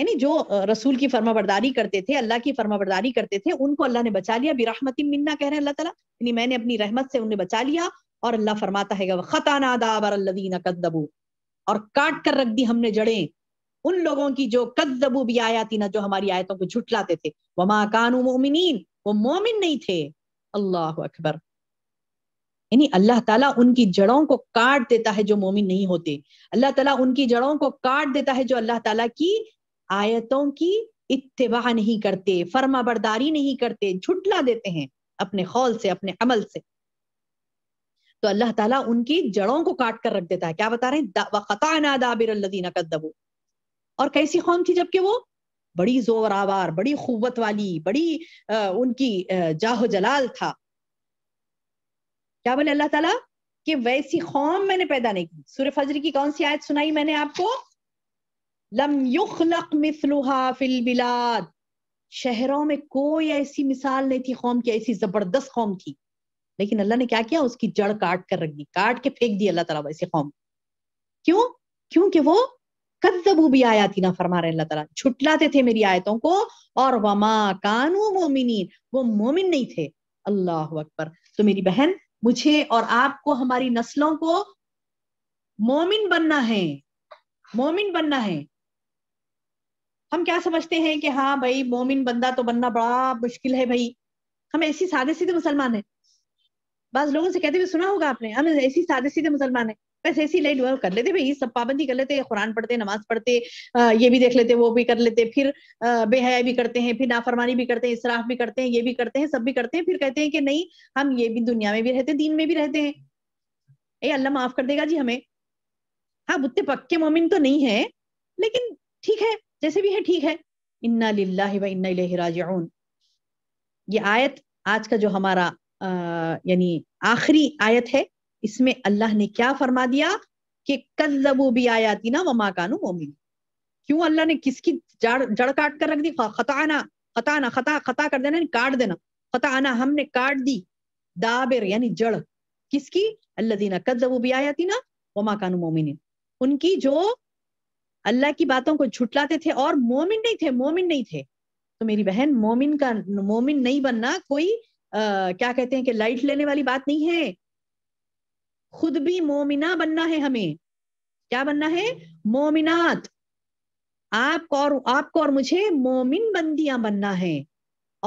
यानी जो रसूल की फर्मा बरदारी करते थे अल्लाह की फर्मा बरदारी करते थे उनको अल्लाह ने बचा लिया बिरहमती मिन्ना कह रहे हैं अल्लाह ताला यानी मैंने अपनी रहमत से उन्हें बचा लिया और अल्लाह फरमाता है खताना दाबर अल्लदीन कदबू और काट कर रख दी हमने जड़ें उन लोगों की जो कदबू भी आयाती ना जो हमारी आयतों को झुटलाते थे माँ कानू मोमिन वो मोमिन नहीं थे अल्लाह अकबर यानी अल्लाह ताला उनकी जड़ों को काट देता है जो मोमिन नहीं होते अल्लाह ताला उनकी जड़ों को काट देता है जो अल्लाह ताला की आयतों की इतवा नहीं करते फर्मा बरदारी नहीं करते झुटला देते हैं अपने खौल से अपने अमल से तो अल्लाह ताला उनकी जड़ों को काट कर रख देता है क्या बता रहे हैं दाबिर और कैसी कौम थी जबकि वो बड़ी जोर आवार बड़ी खुवत वाली बड़ी आ, उनकी जाहो जलाल था क्या बोले अल्लाह ताला कि वैसी कौम मैंने पैदा नहीं की सूर्य फजर की कौन सी आयत सुनाई मैंने आपको लम युखलक फिल बिलाद शहरों में कोई ऐसी मिसाल नहीं थी कौम की ऐसी जबरदस्त कौम थी लेकिन अल्लाह ने क्या किया उसकी जड़ काट कर रख दी काट के फेंक दी अल्लाह तला कौम क्यों क्योंकि वो कदबू भी आया थी ना फरमा रहे अल्लाह तला छुटलाते थे मेरी आयतों को और वमा कानू मोमिन वो मोमिन नहीं थे अल्लाह अकबर तो मेरी बहन मुझे और आपको हमारी नस्लों को मोमिन बनना है मोमिन बनना है हम क्या समझते हैं कि हाँ भाई मोमिन बंदा तो बनना बड़ा मुश्किल है भाई हम ऐसी सादे सीधे मुसलमान हैं बस लोगों से कहते हुए सुना होगा आपने हम ऐसी सादे सीधे मुसलमान है बस ऐसी लाइट वर्क कर लेते भाई सब पाबंदी कर लेते कुरान पढ़ते नमाज पढ़ते ये भी देख लेते वो भी कर लेते फिर बेहया भी करते हैं फिर नाफरमानी भी करते हैं इसराफ भी करते हैं ये भी करते हैं सब भी करते हैं फिर कहते हैं कि नहीं हम ये भी दुनिया में भी रहते दीन में भी रहते हैं ए अल्लाह माफ कर देगा जी हमें हाँ बुत्ते पक्के मोमिन तो नहीं है लेकिन ठीक है जैसे भी है ठीक है इन्ना लाही व इन्ना राजन ये आयत आज का जो हमारा यानी आखिरी आयत है इसमें अल्लाह ने क्या फरमा दिया कि कज्जबू भी आयाती ना वमा कानू मोमिन क्यों अल्लाह ने किसकी जड़ जड़ काट कर रख दी खताना खताना खता खता कर देना काट देना खताना हमने काट दी दाबिर यानी जड़ किसकी अल्लादीना कज्जबू भी आयाती ना वमा कानू मोमिन उनकी जो अल्लाह की बातों को झुटलाते थे और मोमिन नहीं थे मोमिन नहीं थे तो मेरी बहन मोमिन का मोमिन नहीं बनना कोई आ, क्या कहते हैं कि लाइट लेने वाली बात नहीं है खुद भी मोमिना बनना है हमें क्या बनना है मोमिनात आपको और आपको और मुझे मोमिन बंदियां बनना है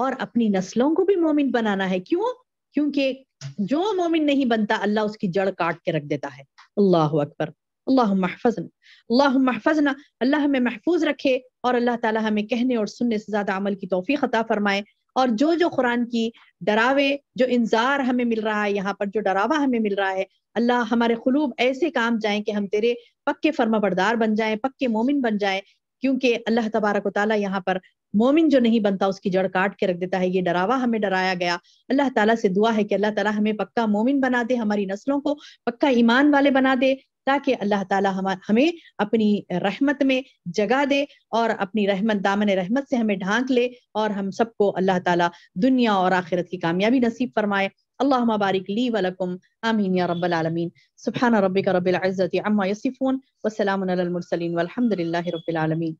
और अपनी नस्लों को भी मोमिन बनाना है क्यों क्योंकि जो मोमिन नहीं बनता अल्लाह उसकी जड़ काट के रख देता है अल्लाह अकबर अल्लाह महफजन अल्लाह महफजन अल्लाह हमें महफूज रखे और अल्लाह ताला हमें कहने और सुनने से ज्यादा अमल की तोफ़ी ख़ता फरमाए और जो जो कुरान की डरावे जो इंजार हमें मिल रहा है यहाँ पर जो डरावा हमें मिल रहा है अल्लाह हमारे खलूब ऐसे काम जाएं कि हम तेरे पक्के फर्मा बरदार बन जाएं पक्के मोमिन बन जाएं क्योंकि अल्लाह तबारक ताली यहाँ पर मोमिन जो नहीं बनता उसकी जड़ काट के रख देता है ये डरावा हमें डराया गया अल्लाह ताला से दुआ है कि अल्लाह ताला हमें पक्का मोमिन बना दे हमारी नस्लों को पक्का ईमान वाले बना दे ताकि अल्लाह ताला हम हमें अपनी रहमत में जगा दे और अपनी रहमत दामन रहमत से हमें ढांक ले और हम सबको अल्लाह ताला दुनिया और आखिरत की कामयाबी नसीब फरमाए अल्लाह बारिक ली वलकुम आमीन या रब्बल आलमीन सुबहान रब्बिका रब्बिल इज्जति अम्मा यसिफून वसलामुन अलल मुरसलीन वलहमदुलिल्लाहि रब्बिल आलमीन